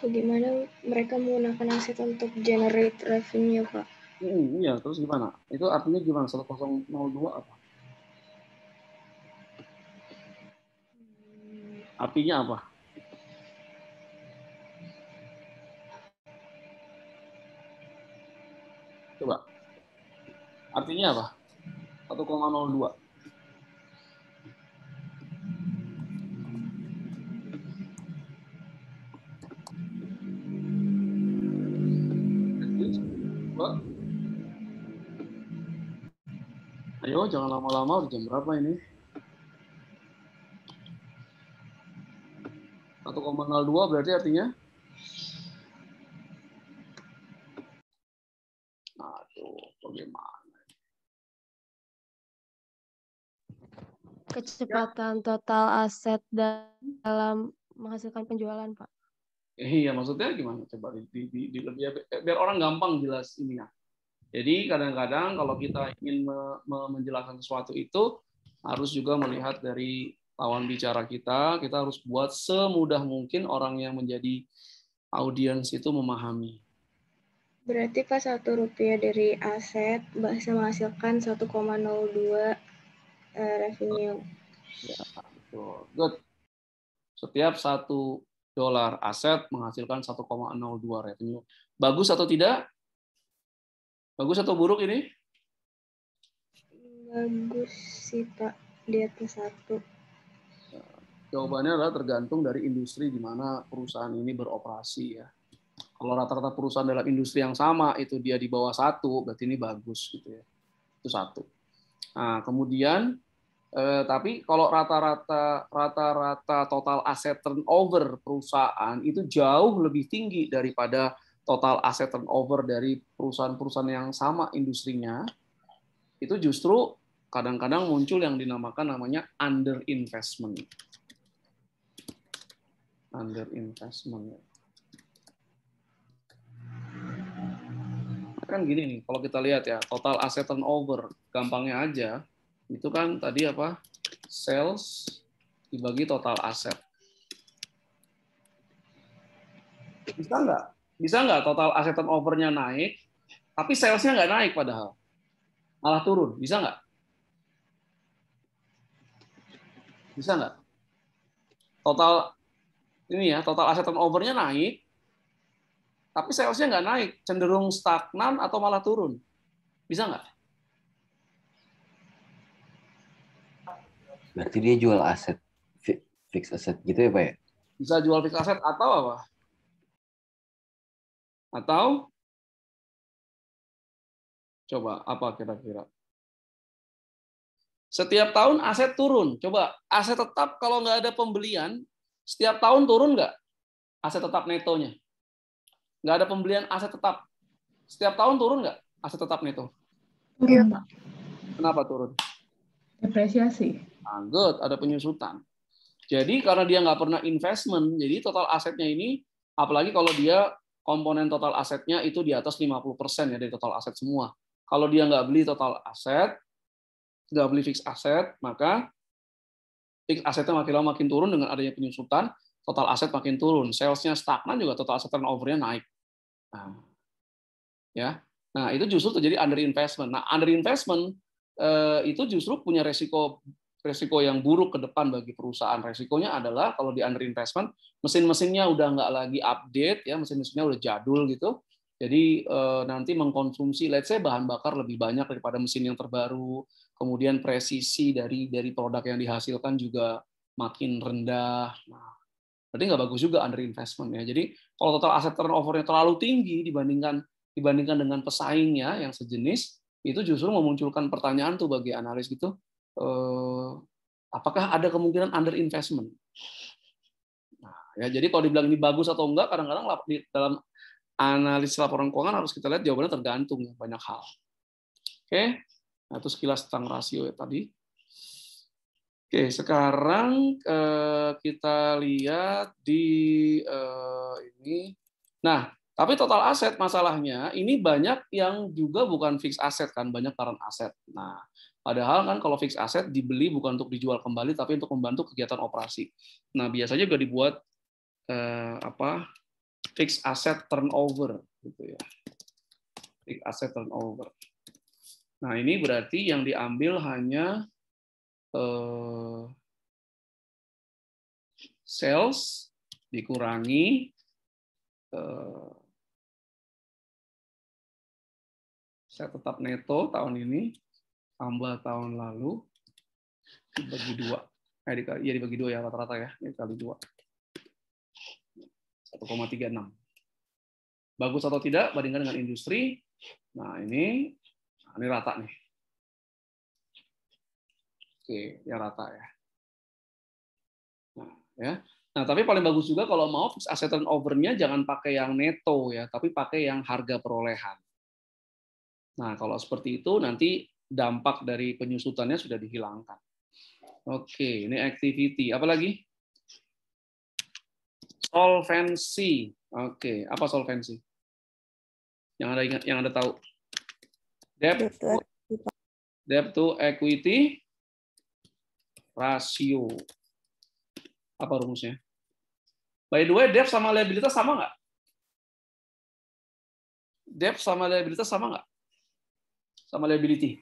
Bagaimana mereka menggunakan aset untuk generate revenue, Pak? Hmm, iya, terus gimana? Itu artinya gimana? 1,02 apa? Artinya apa? Coba. Artinya apa? 1,02. Ayo, jangan lama-lama. Udah jam berapa ini? 1,02 berarti artinya? Aduh, bagaimana? Kecepatan ya. total aset dalam menghasilkan penjualan, Pak. Eh, iya, maksudnya gimana? Coba di, di, di, di biar, biar orang gampang jelas ininya. Jadi kadang-kadang kalau kita ingin menjelaskan sesuatu itu harus juga melihat dari lawan bicara kita, kita harus buat semudah mungkin orang yang menjadi audiens itu memahami. Berarti pas satu rupiah dari aset bisa menghasilkan 1,02 uh, eh, revenue. Ya, betul. Good. Setiap satu dolar aset menghasilkan 1,02 revenue. Bagus atau tidak? Bagus atau buruk ini? Bagus sih Pak, di atas satu. Jawabannya adalah tergantung dari industri di mana perusahaan ini beroperasi ya. Kalau rata-rata perusahaan dalam industri yang sama itu dia di bawah satu, berarti ini bagus gitu ya. Itu satu. Nah, kemudian eh, tapi kalau rata-rata rata-rata total aset turnover perusahaan itu jauh lebih tinggi daripada total aset turnover dari perusahaan-perusahaan yang sama industrinya itu justru kadang-kadang muncul yang dinamakan namanya underinvestment. Underinvestment. Kan gini nih, kalau kita lihat ya, total aset turnover, gampangnya aja, itu kan tadi apa, sales dibagi total aset. Bisa nggak bisa nggak total aset turnovernya naik, tapi salesnya nggak naik padahal, malah turun, bisa nggak? Bisa nggak? Total ini ya, total aset turnovernya naik, tapi salesnya nggak naik, cenderung stagnan atau malah turun, bisa nggak? Berarti dia jual aset fixed asset gitu ya Pak ya? Bisa jual fixed asset atau apa? Atau coba apa kira-kira? Setiap tahun aset turun. Coba aset tetap kalau nggak ada pembelian, setiap tahun turun nggak? Aset tetap netonya. Nggak ada pembelian aset tetap. Setiap tahun turun nggak? Aset tetap neto. Iya, Kenapa turun? Depresiasi. Nah, ada penyusutan. Jadi karena dia nggak pernah investment, jadi total asetnya ini, apalagi kalau dia komponen total asetnya itu di atas 50% ya dari total aset semua. Kalau dia nggak beli total aset, nggak beli fixed asset, maka fixed asetnya makin lama makin turun dengan adanya penyusutan, total aset makin turun. Salesnya stagnan juga total aset turnovernya naik. Nah, ya. Nah, itu justru terjadi under investment. Nah, under investment eh, itu justru punya resiko resiko yang buruk ke depan bagi perusahaan. Resikonya adalah kalau di underinvestment, mesin-mesinnya udah nggak lagi update, ya mesin-mesinnya udah jadul gitu. Jadi eh, nanti mengkonsumsi, let's say bahan bakar lebih banyak daripada mesin yang terbaru. Kemudian presisi dari dari produk yang dihasilkan juga makin rendah. Nah, berarti nggak bagus juga underinvestment ya. Jadi kalau total aset turnovernya terlalu tinggi dibandingkan dibandingkan dengan pesaingnya yang sejenis, itu justru memunculkan pertanyaan tuh bagi analis gitu eh, apakah ada kemungkinan under investment? Nah, ya, jadi kalau dibilang ini bagus atau enggak, kadang-kadang dalam analisis laporan keuangan harus kita lihat jawabannya tergantung ya, banyak hal. Oke, nah, itu sekilas tentang rasio ya tadi. Oke, sekarang eh, kita lihat di eh, ini. Nah, tapi total aset masalahnya ini banyak yang juga bukan fixed aset kan, banyak current aset. Nah, Padahal kan kalau fixed asset dibeli bukan untuk dijual kembali tapi untuk membantu kegiatan operasi. Nah, biasanya juga dibuat eh, apa? fixed asset turnover gitu ya. Fixed asset turnover. Nah, ini berarti yang diambil hanya eh, sales dikurangi eh, saya tetap neto tahun ini tambah tahun lalu dibagi dua. Eh, dikali, ya dibagi dua ya rata-rata ya, kali dua. 1,36. Bagus atau tidak bandingkan dengan industri? Nah, ini nah ini rata nih. Oke, ya rata ya. Nah, ya. Nah, tapi paling bagus juga kalau mau aset asset turnover-nya jangan pakai yang neto ya, tapi pakai yang harga perolehan. Nah, kalau seperti itu nanti dampak dari penyusutannya sudah dihilangkan. Oke, ini activity. Apa Apalagi? Solvency. Oke, apa solvency? Yang ada ingat, yang ada tahu? Debt to, debt to equity ratio. Apa rumusnya? By the way, debt sama liabilitas sama nggak? Debt sama liabilitas sama nggak? Sama liability.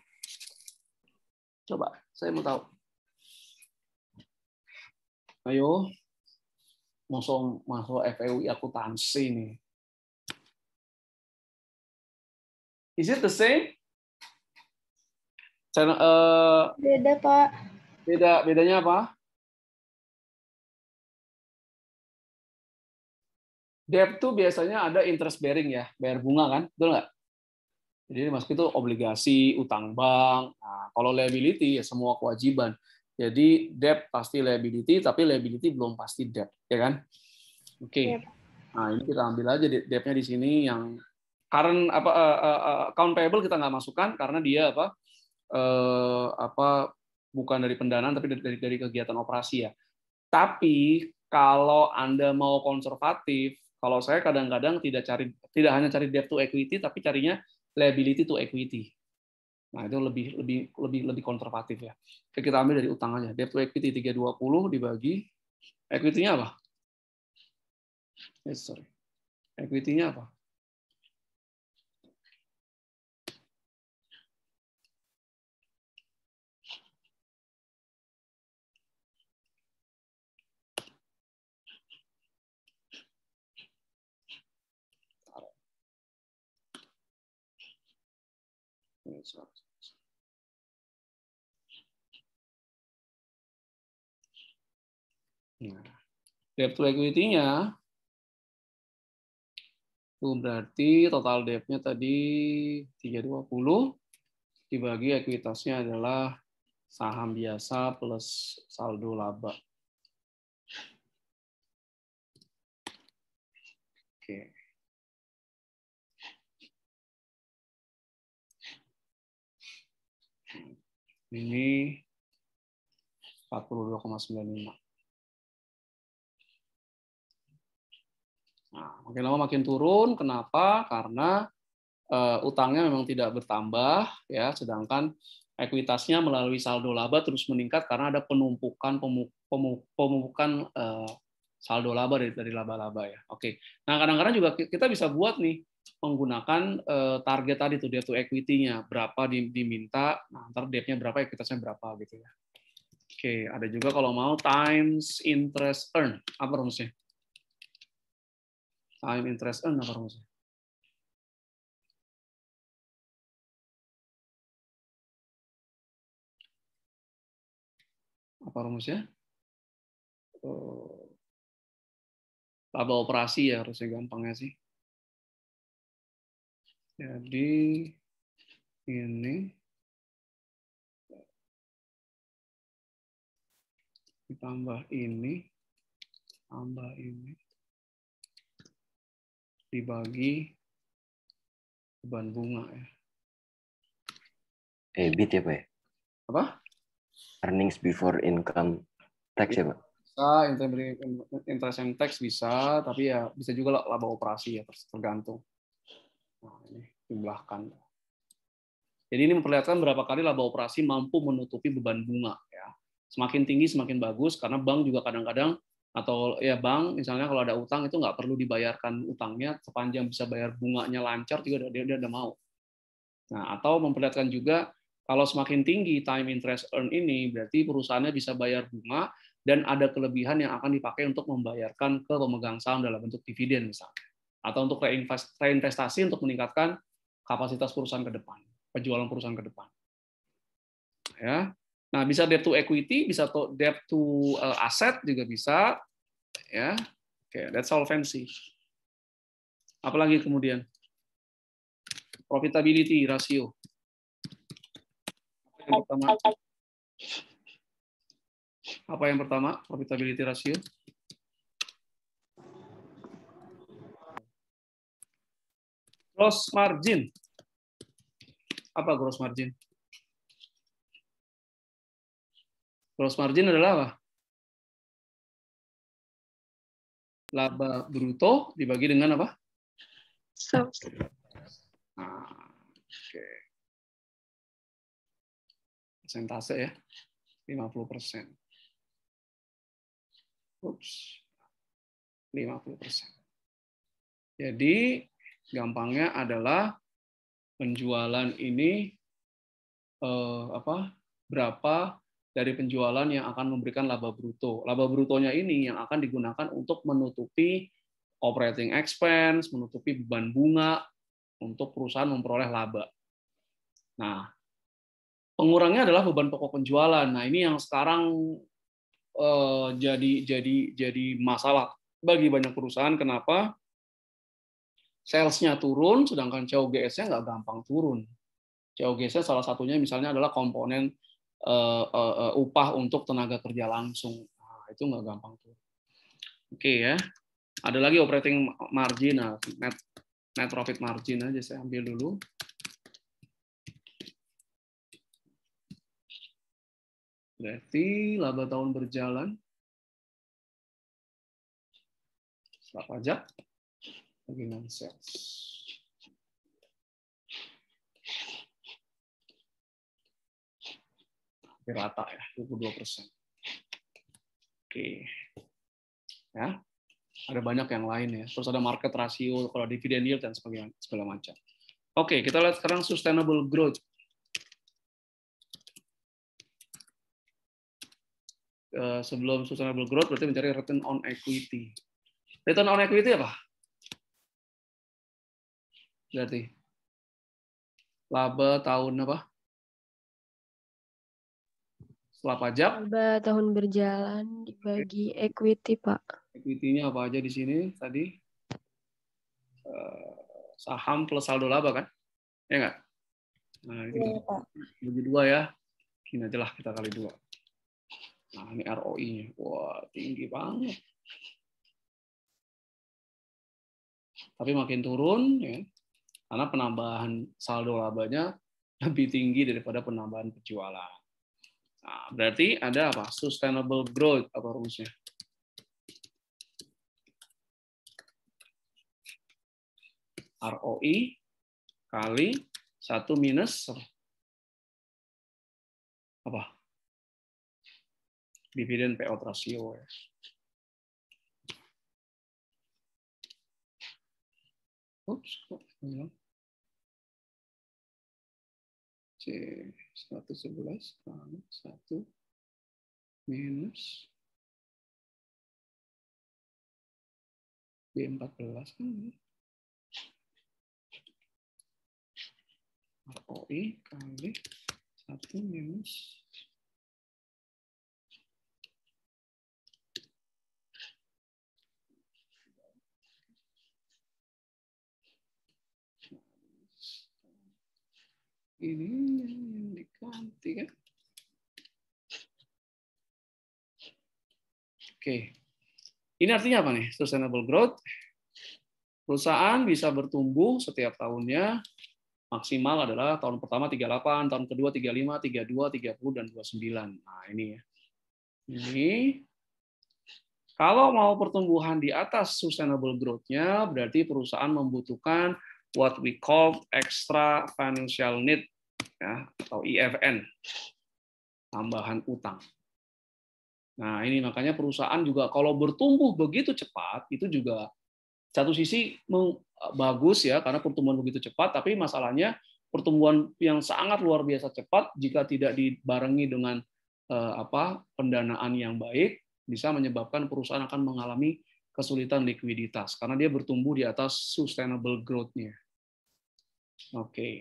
Coba, saya mau tahu. Ayo, masuk masuk aku e akuntansi nih. Is it the same? Channel, uh, beda pak. Beda, bedanya apa? Debt tuh biasanya ada interest bearing ya, bayar bunga kan, betul nggak? Jadi ini itu obligasi, utang bank. Nah, kalau liability ya semua kewajiban. Jadi debt pasti liability, tapi liability belum pasti debt, ya kan? Oke. Okay. Iya. Nah ini kita ambil aja debtnya di sini yang karena apa uh, uh, account payable kita nggak masukkan karena dia apa uh, apa bukan dari pendanaan tapi dari, dari dari kegiatan operasi ya. Tapi kalau anda mau konservatif, kalau saya kadang-kadang tidak cari tidak hanya cari debt to equity tapi carinya liability to equity. Nah, itu lebih lebih lebih lebih konservatif ya. Oke, kita ambil dari utang aja. Debt to equity 320 dibagi equity-nya apa? Eh, sorry. Equity-nya apa? Nah, debt to equity-nya itu berarti total debt-nya tadi 320 dibagi ekuitasnya adalah saham biasa plus saldo laba. Ini 42,95. Nah, makin lama makin turun. Kenapa? Karena uh, utangnya memang tidak bertambah, ya. Sedangkan ekuitasnya melalui saldo laba terus meningkat karena ada penumpukan pemupukan uh, eh, saldo laba dari, dari laba-laba ya. Oke. Nah, kadang-kadang juga kita bisa buat nih menggunakan uh, target tadi tuh debt to equity-nya berapa diminta, nah, ntar debt-nya berapa, equity-nya berapa gitu ya. Oke, ada juga kalau mau times interest earn. Apa rumusnya? Time interest earn apa rumusnya? Apa rumusnya? Laba eh, operasi ya harusnya gampangnya sih. Jadi ini ditambah ini, tambah ini, dibagi beban bunga ya. EBIT ya Pak ya? Apa? Earnings before income tax ya Pak? Bisa, interest and tax bisa, tapi ya bisa juga laba operasi ya, tergantung. Nah, ini jumlahkan. Jadi ini memperlihatkan berapa kali laba operasi mampu menutupi beban bunga. Ya. Semakin tinggi semakin bagus karena bank juga kadang-kadang atau ya bank misalnya kalau ada utang itu nggak perlu dibayarkan utangnya sepanjang bisa bayar bunganya lancar juga dia udah, udah mau. Nah atau memperlihatkan juga kalau semakin tinggi time interest earn ini berarti perusahaannya bisa bayar bunga dan ada kelebihan yang akan dipakai untuk membayarkan ke pemegang saham dalam bentuk dividen misalnya atau untuk reinvestasi untuk meningkatkan kapasitas perusahaan ke depan, penjualan perusahaan ke depan. Ya. Nah, bisa debt to equity, bisa to debt to eh, asset juga bisa ya. Oke, okay, that's fancy. Apalagi kemudian profitability ratio. Apa yang pertama? Apa yang pertama? Profitability ratio. Gross margin. Apa gross margin? Gross margin adalah apa? Laba bruto dibagi dengan apa? Sales. Ah, oke. Okay. Persentase ya. 50 persen. Ups. 50 persen. Jadi Gampangnya adalah penjualan ini eh, apa berapa dari penjualan yang akan memberikan laba bruto. Laba brutonya ini yang akan digunakan untuk menutupi operating expense, menutupi beban bunga untuk perusahaan memperoleh laba. Nah, pengurangnya adalah beban pokok penjualan. Nah, ini yang sekarang eh, jadi jadi jadi masalah bagi banyak perusahaan kenapa? salesnya turun, sedangkan COGS-nya nggak gampang turun. COGS-nya salah satunya misalnya adalah komponen uh, uh, upah untuk tenaga kerja langsung. Nah, itu nggak gampang turun. Oke okay, ya. Ada lagi operating margin, nah, net, net profit margin aja saya ambil dulu. Berarti laba tahun berjalan setelah pajak lagi cells. hampir rata ya, 22 persen. Oke, ya ada banyak yang lain ya. Terus ada market rasio, kalau dividend yield dan sebagainya segala macam. Oke, kita lihat sekarang sustainable growth. Eh, sebelum sustainable growth berarti mencari return on equity. Return on equity apa? berarti laba tahun apa setelah pajak laba tahun berjalan dibagi equity pak equitynya apa aja di sini tadi eh, saham plus saldo laba kan ya enggak nah ini ya, kita dua ya ini aja lah kita kali dua nah ini ROI-nya wah tinggi banget tapi makin turun ya karena penambahan saldo labanya lebih tinggi daripada penambahan penjualan. Nah, berarti ada apa? Sustainable growth apa rumusnya? ROI kali satu minus apa? Dividen payout ratio. Oops, 111 kali 1 minus B14 kan ini. ROI kali 1 minus ini yang diganti kan? oke ini artinya apa nih sustainable growth perusahaan bisa bertumbuh setiap tahunnya maksimal adalah tahun pertama 38, tahun kedua 35, 32, 30 dan 29. Nah, ini ya. Ini kalau mau pertumbuhan di atas sustainable growth-nya berarti perusahaan membutuhkan what we call extra financial need ya, atau EFN tambahan utang. Nah ini makanya perusahaan juga kalau bertumbuh begitu cepat itu juga satu sisi eh, bagus ya karena pertumbuhan begitu cepat, tapi masalahnya pertumbuhan yang sangat luar biasa cepat jika tidak dibarengi dengan eh, apa pendanaan yang baik bisa menyebabkan perusahaan akan mengalami kesulitan likuiditas karena dia bertumbuh di atas sustainable growth-nya. Oke. Okay.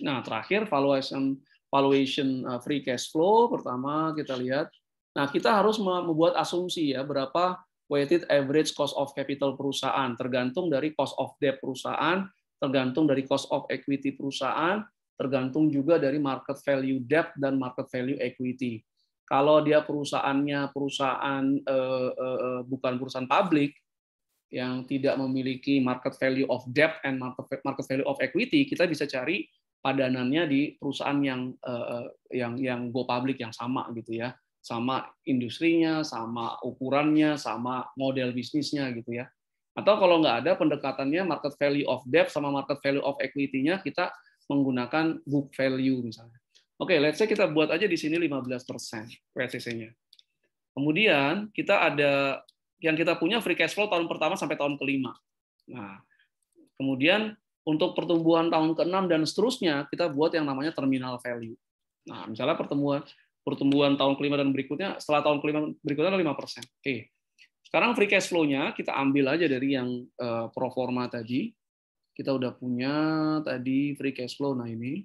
Nah, terakhir valuation valuation uh, free cash flow pertama kita lihat. Nah, kita harus membuat asumsi ya berapa weighted average cost of capital perusahaan tergantung dari cost of debt perusahaan, tergantung dari cost of equity perusahaan, tergantung juga dari market value debt dan market value equity. Kalau dia perusahaannya perusahaan eh, eh, eh, bukan perusahaan publik yang tidak memiliki market value of debt and market value of equity, kita bisa cari padanannya di perusahaan yang eh, eh, yang yang go public yang sama gitu ya, sama industrinya, sama ukurannya, sama model bisnisnya gitu ya. Atau kalau nggak ada pendekatannya market value of debt sama market value of equity-nya kita menggunakan book value misalnya. Oke, okay, let's say kita buat aja di sini 15% WCC-nya. Kemudian kita ada yang kita punya free cash flow tahun pertama sampai tahun kelima. Nah, kemudian untuk pertumbuhan tahun ke-6 dan seterusnya kita buat yang namanya terminal value. Nah, misalnya pertumbuhan pertumbuhan tahun kelima dan berikutnya setelah tahun kelima berikutnya lima 5%. Oke. Okay. Sekarang free cash flow-nya kita ambil aja dari yang uh, pro forma tadi. Kita udah punya tadi free cash flow nah ini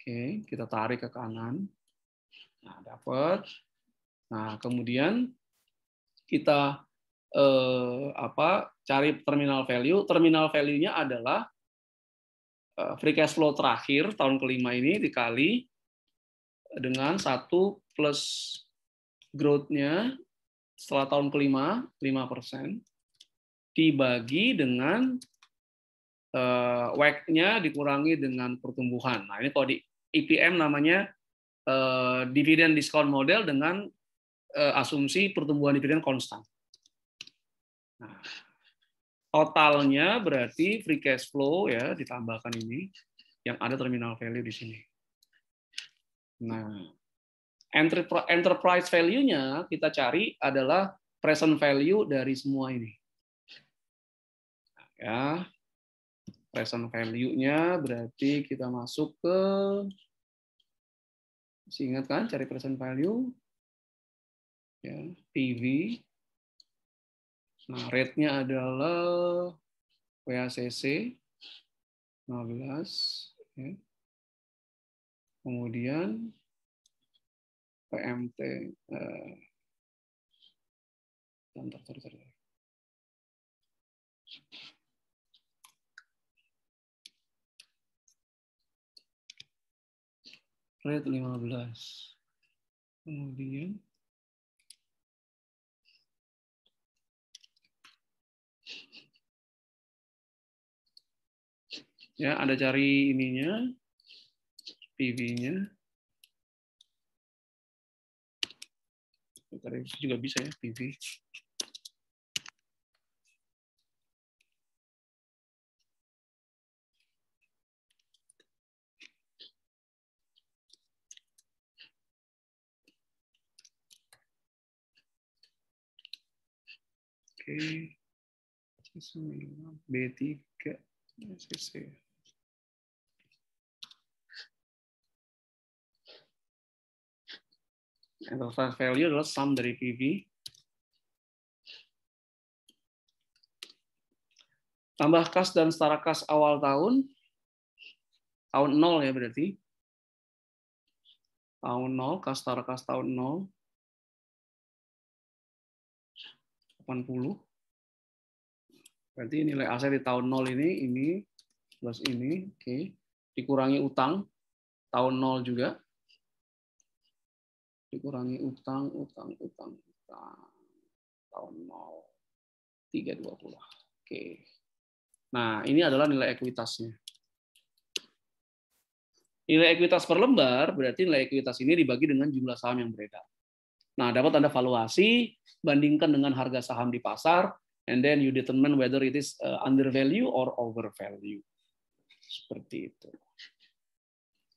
Oke, kita tarik ke kanan. Nah, dapat. Nah, kemudian kita eh, apa? cari terminal value. Terminal value-nya adalah eh, free cash flow terakhir tahun kelima ini dikali dengan satu plus growth-nya setelah tahun kelima, lima persen dibagi dengan eh, nya dikurangi dengan pertumbuhan. Nah, ini kalau di IPM namanya eh, Dividend discount model dengan eh, asumsi pertumbuhan dividen konstan. Nah, totalnya berarti free cash flow ya ditambahkan ini yang ada terminal value di sini. Nah, enterprise value-nya kita cari adalah present value dari semua ini. Nah, ya, present value-nya berarti kita masuk ke masih ingat kan cari present value ya PV nah rate-nya adalah WACC 15 ya. kemudian PMT eh, bentar, bentar, red 15. Kemudian ya ada cari ininya PV-nya cari juga bisa ya PV B3. CC. Alpha value adalah sum dari PV. Tambah kas dan setara kas awal tahun. Tahun 0 ya berarti. Tahun 0, kas setara kas tahun 0. 80. Berarti nilai aset di tahun 0 ini, ini, plus ini, oke. Okay. Dikurangi utang, tahun 0 juga. Dikurangi utang, utang, utang, utang. Tahun 0. 320. Oke. Okay. Nah, ini adalah nilai ekuitasnya. Nilai ekuitas per lembar berarti nilai ekuitas ini dibagi dengan jumlah saham yang beredar. Nah, dapat Anda valuasi, bandingkan dengan harga saham di pasar, and then you determine whether it is uh, under or over Seperti itu.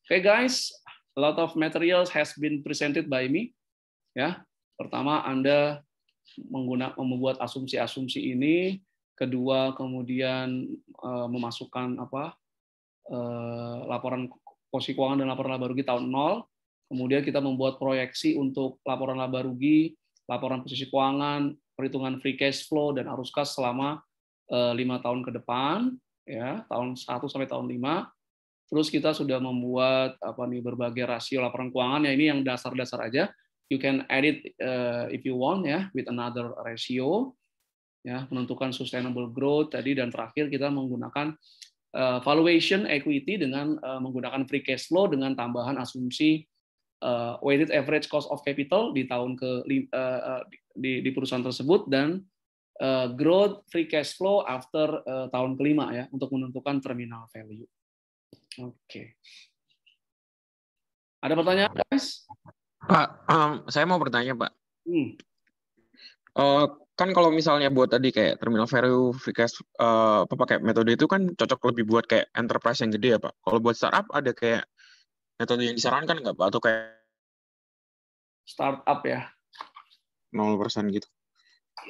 Oke okay, guys, a lot of materials has been presented by me. Ya, pertama Anda menggunakan membuat asumsi-asumsi ini, kedua kemudian uh, memasukkan apa uh, laporan posisi keuangan dan laporan laba rugi tahun 0. Kemudian kita membuat proyeksi untuk laporan laba rugi, laporan posisi keuangan, perhitungan free cash flow dan arus kas selama eh, lima tahun ke depan, ya tahun 1 sampai tahun 5. Terus kita sudah membuat apa nih berbagai rasio laporan keuangan. Ya ini yang dasar-dasar aja. You can edit eh, if you want ya with another ratio. Ya menentukan sustainable growth tadi dan terakhir kita menggunakan eh, valuation equity dengan menggunakan free cash flow dengan tambahan asumsi uh, weighted average cost of capital di tahun ke uh, di, di perusahaan tersebut dan uh, growth free cash flow after uh, tahun kelima ya untuk menentukan terminal value. Oke. Okay. Ada pertanyaan, guys? Pak, um, saya mau bertanya, Pak. Hmm. Uh, kan kalau misalnya buat tadi kayak terminal value free cash uh, apa pakai metode itu kan cocok lebih buat kayak enterprise yang gede ya, Pak. Kalau buat startup ada kayak tentu yang disarankan nggak Pak? Atau kayak startup ya? 0% gitu.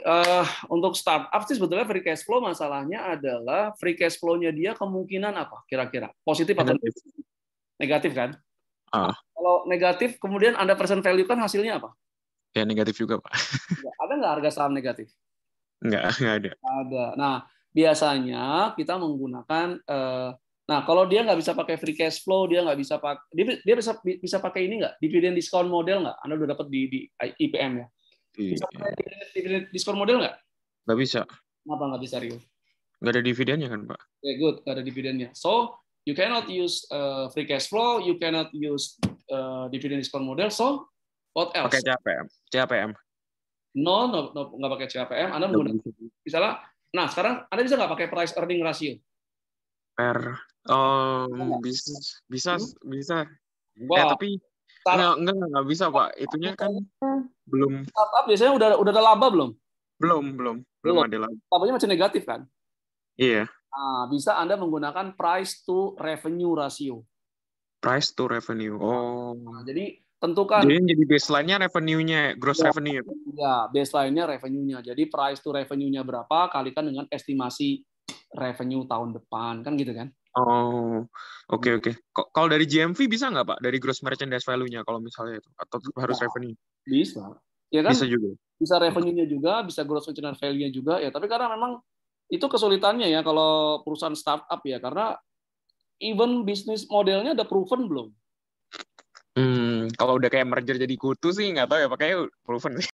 Uh, untuk startup sih sebetulnya free cash flow masalahnya adalah free cash flow-nya dia kemungkinan apa kira-kira? Positif atau negatif? Negatif kan? Ah. Kalau negatif, kemudian Anda present value kan hasilnya apa? Ya negatif juga, Pak. ada nggak harga saham negatif? Nggak, nggak ada. Ada. Nah, biasanya kita menggunakan uh, Nah, kalau dia nggak bisa pakai free cash flow, dia nggak bisa pakai dia, dia bisa bisa pakai ini nggak? Dividen discount model nggak? Anda udah dapat di, di IPM ya? Iya. Bisa pakai dividen, discount model nggak? Nggak bisa. Kenapa nggak bisa, Rio? Nggak ada dividennya kan, Pak? Oke, okay, good. Nggak ada dividennya. So, you cannot use uh, free cash flow, you cannot use uh, dividend discount model. So, what else? Pakai CAPM. CAPM. No, no, no nggak pakai CAPM. Anda menggunakan misalnya, nah sekarang Anda bisa nggak pakai price earning ratio? Per Um, bisa bisa hmm? bisa. Eh, Wah. Eh, tapi Start... Enggak, enggak, enggak bisa, Pak. Itunya kan belum startup biasanya udah udah ada laba belum? Belum, belum. Belum, belum ada laba. Labanya masih negatif kan? Iya. Nah, bisa Anda menggunakan price to revenue ratio. Price to revenue. Nah, oh. Nah, jadi tentukan Jadi jadi baseline-nya revenue-nya, gross iya. ya, revenue. Iya, baseline-nya revenue-nya. Jadi price to revenue-nya berapa kalikan dengan estimasi revenue tahun depan, kan gitu kan? Oh, oke okay, hmm. oke. Okay. Kalau dari GMV bisa nggak pak? Dari gross merchandise value-nya kalau misalnya itu atau harus revenue? Bisa, ya kan? Bisa juga. Bisa revenue-nya juga, bisa gross merchandise value-nya juga ya. Tapi karena memang itu kesulitannya ya kalau perusahaan startup ya karena even bisnis modelnya ada proven belum? Hmm, kalau udah kayak merger jadi kutu sih nggak tahu ya pakai proven sih.